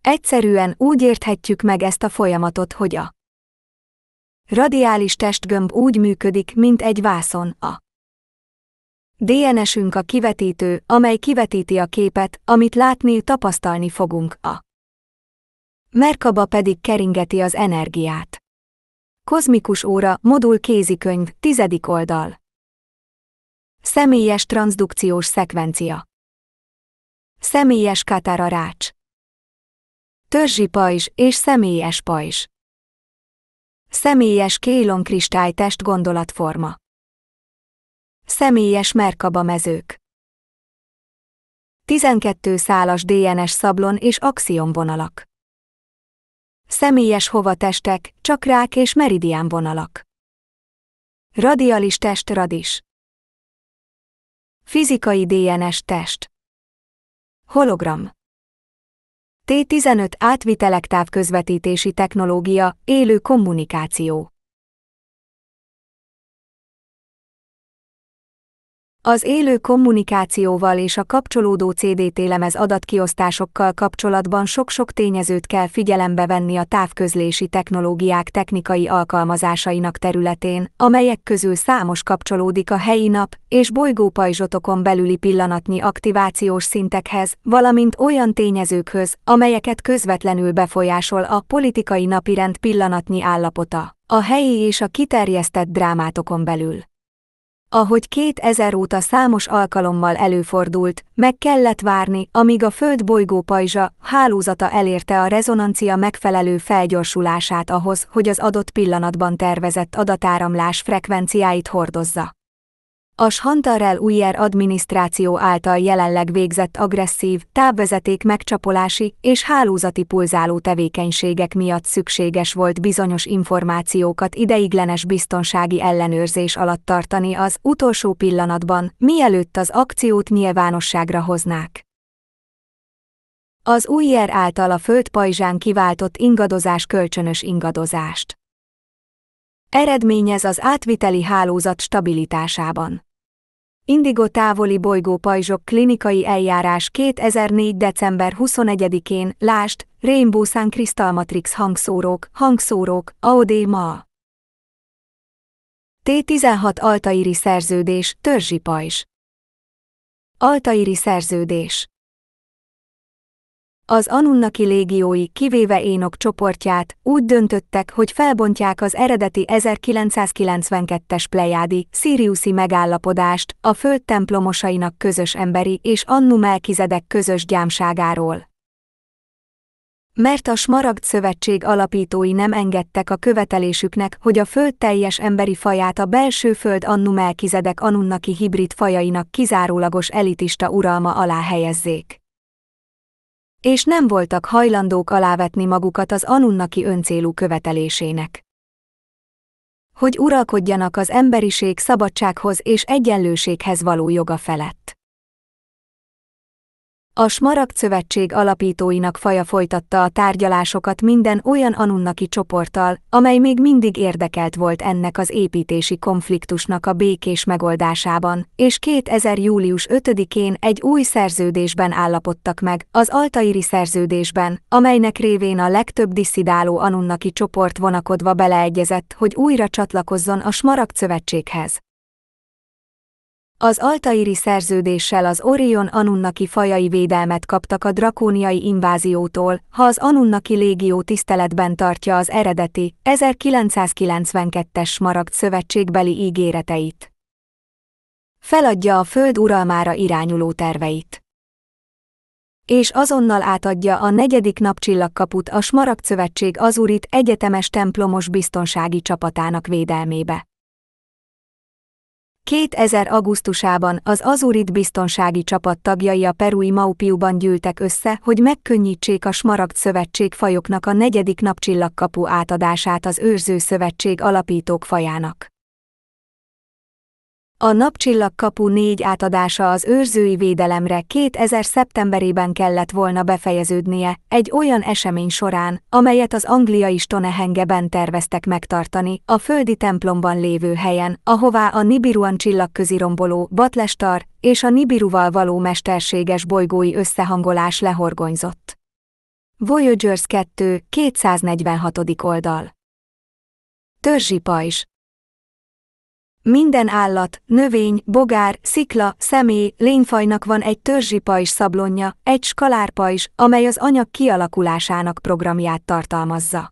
Egyszerűen úgy érthetjük meg ezt a folyamatot, hogy a Radiális testgömb úgy működik, mint egy vászon, a DNS-ünk a kivetítő, amely kivetíti a képet, amit látni, tapasztalni fogunk, a Merkaba pedig keringeti az energiát. Kozmikus óra, modul kézikönyv, tizedik oldal. Személyes transzdukciós szekvencia. Személyes katara rács. Törzsi pajzs és személyes pajzs. Személyes kélonkristály test gondolatforma. Személyes merkaba mezők. 12 szálas DNS szablon és vonalak. Személyes testek, csakrák és meridián vonalak. Radialis test radis. Fizikai DNS test. Hologram. T15 átvitelek távközvetítési technológia, élő kommunikáció. Az élő kommunikációval és a kapcsolódó CDT lemez adatkiosztásokkal kapcsolatban sok-sok tényezőt kell figyelembe venni a távközlési technológiák technikai alkalmazásainak területén, amelyek közül számos kapcsolódik a helyi nap és bolygópajzsotokon belüli pillanatnyi aktivációs szintekhez, valamint olyan tényezőkhöz, amelyeket közvetlenül befolyásol a politikai napirend pillanatnyi állapota, a helyi és a kiterjesztett drámátokon belül. Ahogy 2000 óta számos alkalommal előfordult, meg kellett várni, amíg a Föld bolygó pajzsa hálózata elérte a rezonancia megfelelő felgyorsulását ahhoz, hogy az adott pillanatban tervezett adatáramlás frekvenciáit hordozza. A Shantarel Ujjer adminisztráció által jelenleg végzett agresszív, távvezeték megcsapolási és hálózati pulzáló tevékenységek miatt szükséges volt bizonyos információkat ideiglenes biztonsági ellenőrzés alatt tartani az utolsó pillanatban, mielőtt az akciót nyilvánosságra hoznák. Az Ujjer által a földpajzsán kiváltott ingadozás kölcsönös ingadozást. Eredményez az átviteli hálózat stabilitásában. Indigo távoli pajzsok klinikai eljárás 2004. december 21-én, lást, Rainbow Sun Crystal Matrix hangszórók, hangszórók, AOD ma. T16 Altairi szerződés, törzsi pajzs. Altairi szerződés az Anunnaki légiói, kivéve Énok csoportját, úgy döntöttek, hogy felbontják az eredeti 1992-es Plejádi, Siriusi megállapodást, a föld templomosainak közös emberi és Annu Melkizedek közös gyámságáról. Mert a Smaragd Szövetség alapítói nem engedtek a követelésüknek, hogy a föld teljes emberi faját a belső föld Annu Melkizedek anunnaki hibrid fajainak kizárólagos elitista uralma alá helyezzék és nem voltak hajlandók alávetni magukat az Anunnaki öncélú követelésének. Hogy uralkodjanak az emberiség szabadsághoz és egyenlőséghez való joga felett. A Smaragd Szövetség alapítóinak faja folytatta a tárgyalásokat minden olyan anunnaki csoporttal, amely még mindig érdekelt volt ennek az építési konfliktusnak a békés megoldásában, és 2000. július 5-én egy új szerződésben állapodtak meg, az Altairi szerződésben, amelynek révén a legtöbb disszidáló anunnaki csoport vonakodva beleegyezett, hogy újra csatlakozzon a Smaragd Szövetséghez. Az altairi szerződéssel az Orion Anunnaki fajai védelmet kaptak a drakóniai inváziótól, ha az Anunnaki légió tiszteletben tartja az eredeti, 1992-es maragd szövetségbeli ígéreteit. Feladja a föld uralmára irányuló terveit. És azonnal átadja a negyedik napcsillagkaput a Smaragd Szövetség Azurit egyetemes templomos biztonsági csapatának védelmébe. 2000. augusztusában az Azurit biztonsági csapat tagjai a perui Maupiuban gyűltek össze, hogy megkönnyítsék a Smaragd Szövetség fajoknak a negyedik napcsillagkapu átadását az Őrző Szövetség alapítók fajának. A napcsillagkapu négy átadása az őrzői védelemre 2000 szeptemberében kellett volna befejeződnie, egy olyan esemény során, amelyet az angliai Stonehengeben terveztek megtartani, a földi templomban lévő helyen, ahová a Nibiruan csillagközi romboló, Batlestar és a Nibiruval való mesterséges bolygói összehangolás lehorgonyzott. Voyagers 2, 246. oldal. Törzsi pajzs minden állat, növény, bogár, szikla, személy, lényfajnak van egy pajzs szablonja, egy skalárpajzs, amely az anyag kialakulásának programját tartalmazza.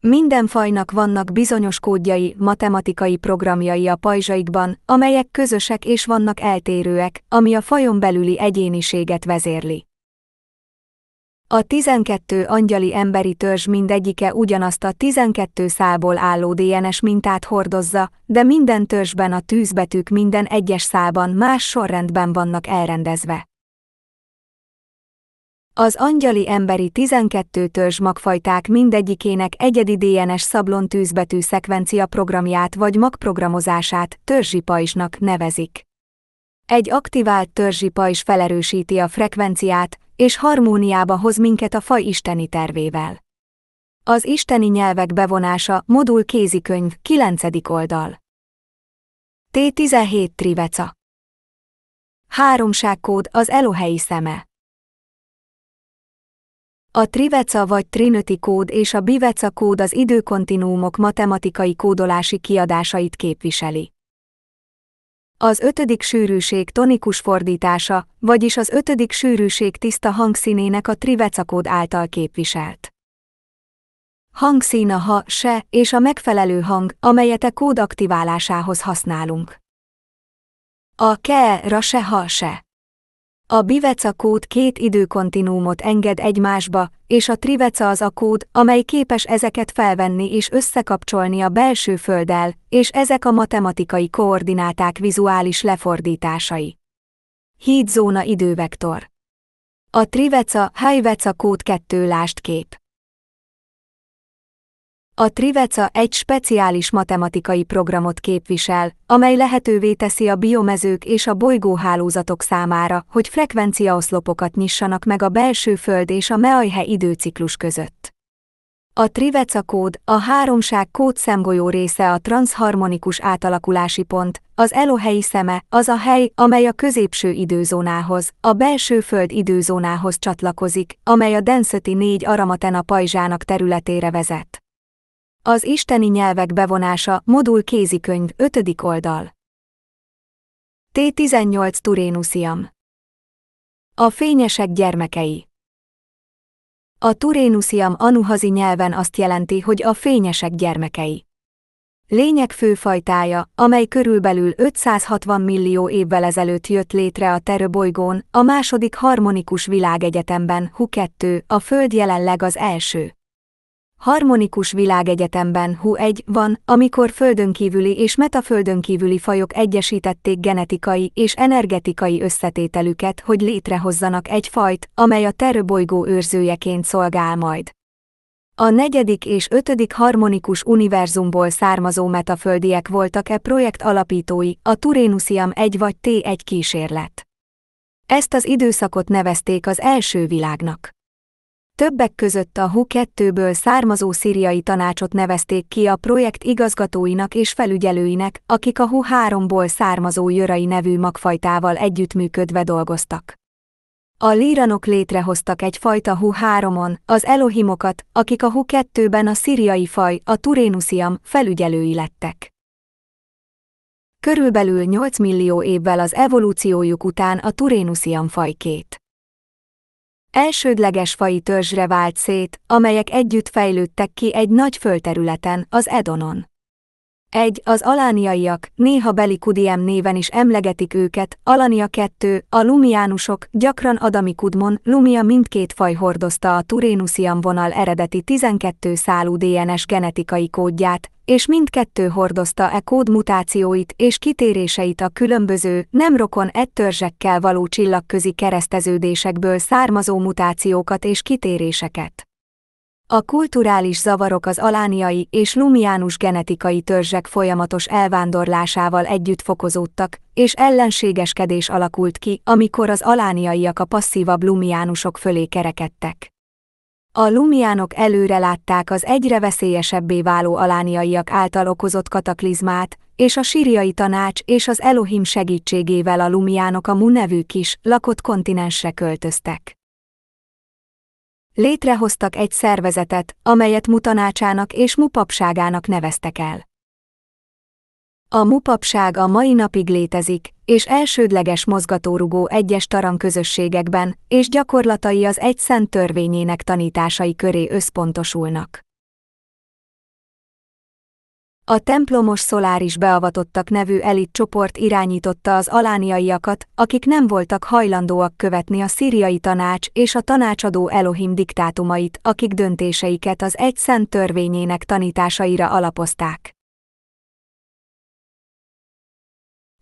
Minden fajnak vannak bizonyos kódjai, matematikai programjai a pajzsaikban, amelyek közösek és vannak eltérőek, ami a fajon belüli egyéniséget vezérli. A 12 angyali emberi törzs mindegyike ugyanazt a 12 szálból álló DNS mintát hordozza, de minden törzsben a tűzbetűk minden egyes szában más sorrendben vannak elrendezve. Az angyali emberi 12 törzs magfajták mindegyikének egyedi DNS szablon tűzbetű szekvencia programját vagy magprogramozását pajzsnak nevezik. Egy aktivált törzsi pajzs felerősíti a frekvenciát, és harmóniába hoz minket a faj isteni tervével. Az isteni nyelvek bevonása, modul kézikönyv, 9. oldal. T17 Triveca Háromságkód az elohei szeme. A triveca vagy trinöti kód és a biveca kód az időkontinuumok matematikai kódolási kiadásait képviseli. Az ötödik sűrűség tonikus fordítása, vagyis az ötödik sűrűség tiszta hangszínének a trivecakód által képviselt. Hangszín a ha, se és a megfelelő hang, amelyet a kód aktiválásához használunk. A ke, ra se ha se. A biveca kód két időkontinúmot enged egymásba, és a triveca az a kód, amely képes ezeket felvenni és összekapcsolni a belső földdel, és ezek a matematikai koordináták vizuális lefordításai. Hídzóna idővektor. A triveca, hajveca kód kettő lást kép. A Triveca egy speciális matematikai programot képvisel, amely lehetővé teszi a biomezők és a bolygóhálózatok számára, hogy frekvenciaoszlopokat nyissanak meg a belső Föld és a Meajhe időciklus között. A Triveca kód, a háromság kód szemgolyó része a transharmonikus átalakulási pont, az Elohelyi szeme, az a hely, amely a középső időzónához, a belső föld időzónához csatlakozik, amely a Density 4 Aramatena pajzsának területére vezet. Az isteni nyelvek bevonása, modul kézikönyv, 5. oldal. T18 Turénusziam. A fényesek gyermekei. A Turénusziam anuhazi nyelven azt jelenti, hogy a fényesek gyermekei. Lények főfajtája, amely körülbelül 560 millió évvel ezelőtt jött létre a terőbolygón, a második harmonikus világegyetemben, Hu2, a Föld jelenleg az első harmonikus világegyetemben HU1 van, amikor földönkívüli és metaföldönkívüli fajok egyesítették genetikai és energetikai összetételüket, hogy létrehozzanak egy fajt, amely a terőbolygó őrzőjeként szolgál majd. A negyedik és ötödik harmonikus univerzumból származó metaföldiek voltak e projekt alapítói, a Turénusziam 1 vagy T1 kísérlet. Ezt az időszakot nevezték az első világnak. Többek között a HU2-ből származó szíriai tanácsot nevezték ki a projekt igazgatóinak és felügyelőinek, akik a HU3-ból származó jörai nevű magfajtával együttműködve dolgoztak. A líranok létrehoztak egyfajta HU3-on, az elohimokat, akik a HU2-ben a szíriai faj, a turénusiam, felügyelői lettek. Körülbelül 8 millió évvel az evolúciójuk után a turénusiam fajkét. Elsődleges fai törzsre vált szét, amelyek együtt fejlődtek ki egy nagy földterületen, az Edonon. 1. Az alániaiak, néha belikudiem néven is emlegetik őket, alania 2. A lumiánusok, gyakran adami kudmon. lumia mindkét faj hordozta a turénuszian vonal eredeti 12 szálú DNS genetikai kódját, és mindkettő hordozta e kód mutációit és kitéréseit a különböző, nem rokon ettörzsekkel való csillagközi kereszteződésekből származó mutációkat és kitéréseket. A kulturális zavarok az alániai és lumiánus genetikai törzsek folyamatos elvándorlásával együtt fokozódtak, és ellenségeskedés alakult ki, amikor az alániaiak a passzívabb lumiánusok fölé kerekedtek. A lumiánok előre látták az egyre veszélyesebbé váló alániaiak által okozott kataklizmát, és a síriai tanács és az Elohim segítségével a lumiánok a Mu nevű kis, lakott kontinensre költöztek. Létrehoztak egy szervezetet, amelyet mutanácsának és mupapságának neveztek el. A mupapság a mai napig létezik, és elsődleges mozgatórugó egyes tarang közösségekben, és gyakorlatai az egy szent törvényének tanításai köré összpontosulnak. A templomos szoláris beavatottak nevű elit csoport irányította az alániaiakat, akik nem voltak hajlandóak követni a szíriai tanács és a tanácsadó Elohim diktátumait, akik döntéseiket az egy szent törvényének tanításaira alapozták.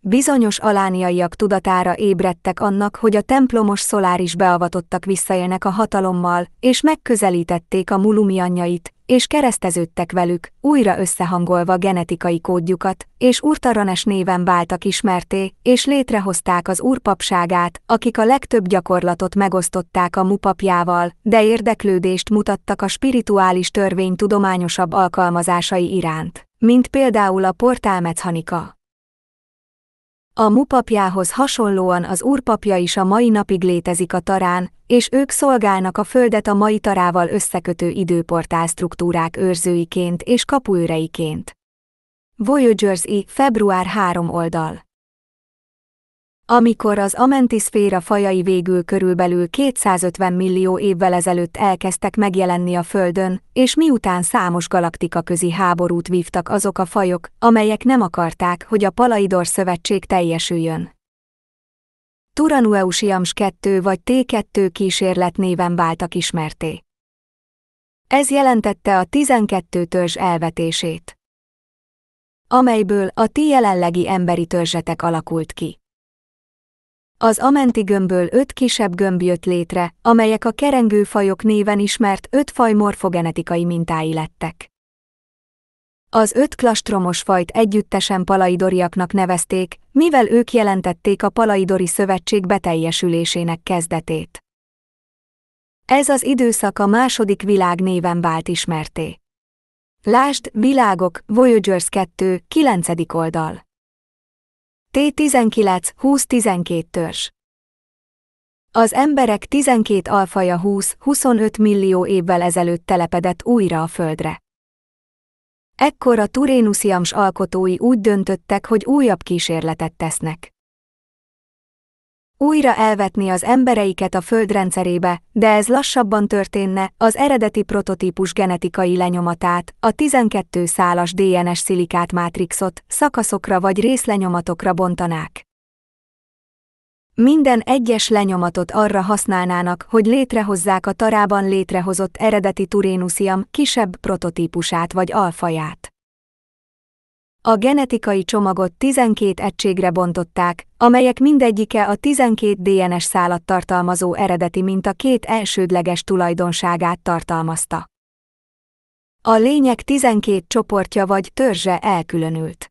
Bizonyos alániaiak tudatára ébredtek annak, hogy a templomos szoláris beavatottak visszaélnek a hatalommal, és megközelítették a mulumianjait, és kereszteződtek velük, újra összehangolva genetikai kódjukat, és urtaranes néven váltak ismerté, és létrehozták az úrpapságát, akik a legtöbb gyakorlatot megosztották a mupapjával, de érdeklődést mutattak a spirituális törvény tudományosabb alkalmazásai iránt, mint például a portálmechanika. A mupapjához hasonlóan az úrpapja is a mai napig létezik a tarán, és ők szolgálnak a földet a mai tarával összekötő időportál struktúrák őrzőiként és kapuőreiként. Voyagers i. február 3 oldal amikor az amentiszféra fajai végül körülbelül 250 millió évvel ezelőtt elkezdtek megjelenni a Földön, és miután számos galaktika közi háborút vívtak azok a fajok, amelyek nem akarták, hogy a Palaidor Szövetség teljesüljön. Turanueusiams 2 vagy T2 kísérlet néven váltak ismerté. Ez jelentette a 12 törzs elvetését, amelyből a ti jelenlegi emberi törzsetek alakult ki. Az amenti gömbből öt kisebb gömb jött létre, amelyek a kerengő fajok néven ismert öt faj morfogenetikai mintái lettek. Az öt klastromos fajt együttesen palaidoriaknak nevezték, mivel ők jelentették a palaidori szövetség beteljesülésének kezdetét. Ez az időszak a második világ néven vált ismerté. Lásd, világok, Voyagers 2, 9. oldal. T19, 20-12 törzs. Az emberek 12 alfaja 20-25 millió évvel ezelőtt telepedett újra a Földre. Ekkor a Turénusziams alkotói úgy döntöttek, hogy újabb kísérletet tesznek újra elvetni az embereiket a földrendszerébe, de ez lassabban történne, az eredeti prototípus genetikai lenyomatát, a 12 szálas DNS szilikát mátrixot szakaszokra vagy részlenyomatokra bontanák. Minden egyes lenyomatot arra használnának, hogy létrehozzák a tarában létrehozott eredeti turénusziam kisebb prototípusát vagy alfaját. A genetikai csomagot 12 egységre bontották, amelyek mindegyike a 12 DNS szálat tartalmazó eredeti minta két elsődleges tulajdonságát tartalmazta. A lények 12 csoportja vagy törzse elkülönült.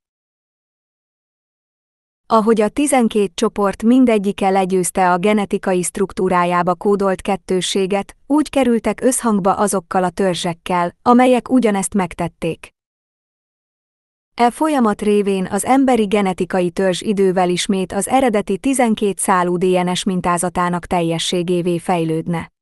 Ahogy a 12 csoport mindegyike legyőzte a genetikai struktúrájába kódolt kettősséget, úgy kerültek összhangba azokkal a törzsekkel, amelyek ugyanezt megtették. E folyamat révén az emberi genetikai törzs idővel ismét az eredeti 12 szálú DNS mintázatának teljességévé fejlődne.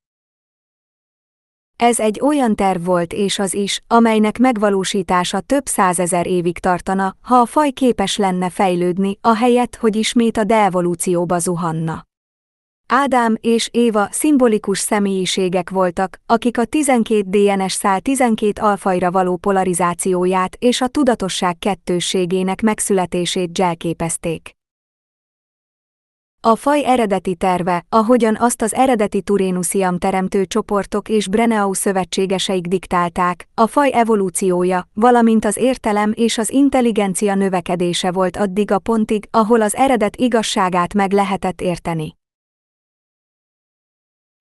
Ez egy olyan terv volt és az is, amelynek megvalósítása több százezer évig tartana, ha a faj képes lenne fejlődni, ahelyett, hogy ismét a de-evolúcióba zuhanna. Ádám és Éva szimbolikus személyiségek voltak, akik a 12 DNS szál 12 alfajra való polarizációját és a tudatosság kettősségének megszületését jelképezték. A faj eredeti terve, ahogyan azt az eredeti turénusziam teremtő csoportok és Breneau szövetségeseik diktálták, a faj evolúciója, valamint az értelem és az intelligencia növekedése volt addig a pontig, ahol az eredet igazságát meg lehetett érteni.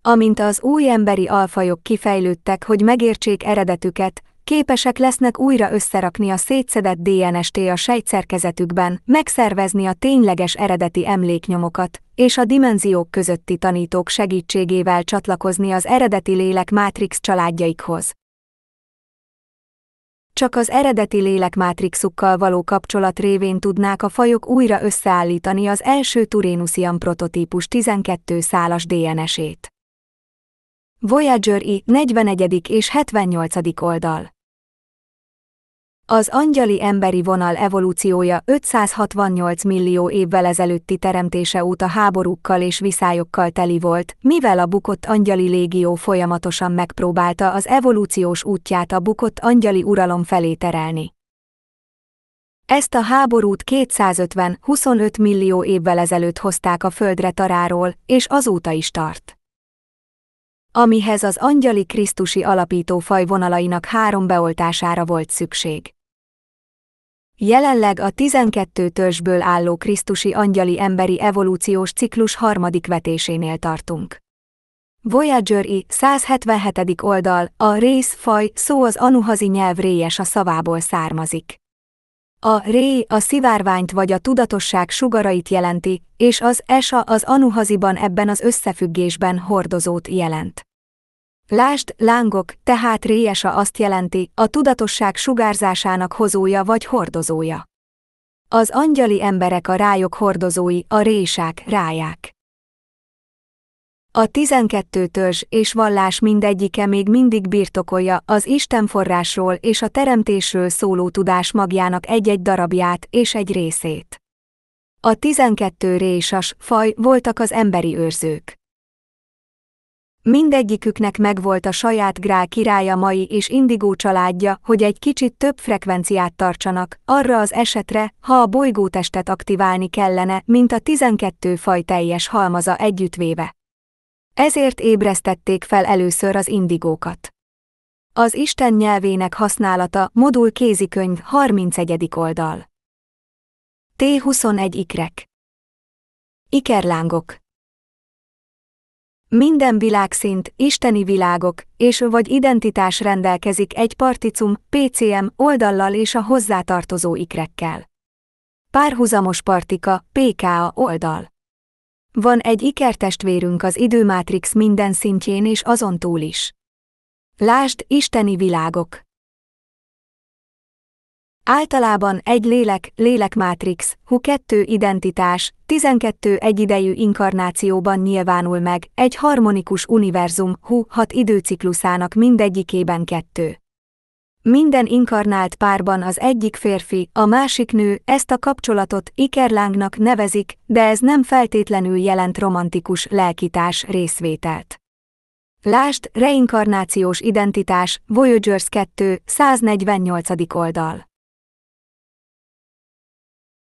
Amint az új emberi alfajok kifejlődtek, hogy megértsék eredetüket, képesek lesznek újra összerakni a szétszedett DNS-t a sejtszerkezetükben, megszervezni a tényleges eredeti emléknyomokat, és a dimenziók közötti tanítók segítségével csatlakozni az eredeti lélek mátrix családjaikhoz. Csak az eredeti lélekmátrixukkal való kapcsolat révén tudnák a fajok újra összeállítani az első turénuszian prototípus 12 szálas DNS-ét. Voyager I. 41. és 78. oldal. Az angyali emberi vonal evolúciója 568 millió évvel ezelőtti teremtése óta háborúkkal és viszályokkal teli volt, mivel a bukott angyali légió folyamatosan megpróbálta az evolúciós útját a bukott angyali uralom felé terelni. Ezt a háborút 250-25 millió évvel ezelőtt hozták a földre taráról, és azóta is tart amihez az angyali krisztusi alapító faj vonalainak három beoltására volt szükség. Jelenleg a 12 törzsből álló krisztusi angyali emberi evolúciós ciklus harmadik vetésénél tartunk. Voyager I 177. oldal, a rész faj szó az anuhazi nyelv réjes a szavából származik. A ré a szivárványt vagy a tudatosság sugarait jelenti, és az esa az anuhaziban ebben az összefüggésben hordozót jelent. Lásd, lángok, tehát réesa azt jelenti, a tudatosság sugárzásának hozója vagy hordozója. Az angyali emberek a rájok hordozói, a résák, ráják. A tizenkettő törzs és vallás mindegyike még mindig birtokolja az Isten forrásról és a teremtésről szóló tudás magjának egy-egy darabját és egy részét. A tizenkettő résas faj voltak az emberi őrzők. Mindegyiküknek megvolt a saját grá királya mai és indigó családja, hogy egy kicsit több frekvenciát tartsanak, arra az esetre, ha a bolygótestet aktiválni kellene, mint a 12 faj teljes halmaza együttvéve. Ezért ébresztették fel először az indigókat. Az Isten nyelvének használata modul kézikönyv 31. oldal. T21 ikrek. Ikerlángok. Minden világszint, isteni világok és vagy identitás rendelkezik egy particum, PCM oldallal és a hozzátartozó ikrekkel. Párhuzamos partika, PKA oldal. Van egy ikertestvérünk az időmátrix minden szintjén és azon túl is. Lásd, isteni világok! Általában egy lélek, lélekmátrix, hu kettő identitás, 12 egyidejű inkarnációban nyilvánul meg, egy harmonikus univerzum, hu hat időciklusának mindegyikében kettő. Minden inkarnált párban az egyik férfi, a másik nő, ezt a kapcsolatot ikerlángnak nevezik, de ez nem feltétlenül jelent romantikus lelkitás részvételt. Lásd, reinkarnációs identitás, Voyagers 2, 148. oldal.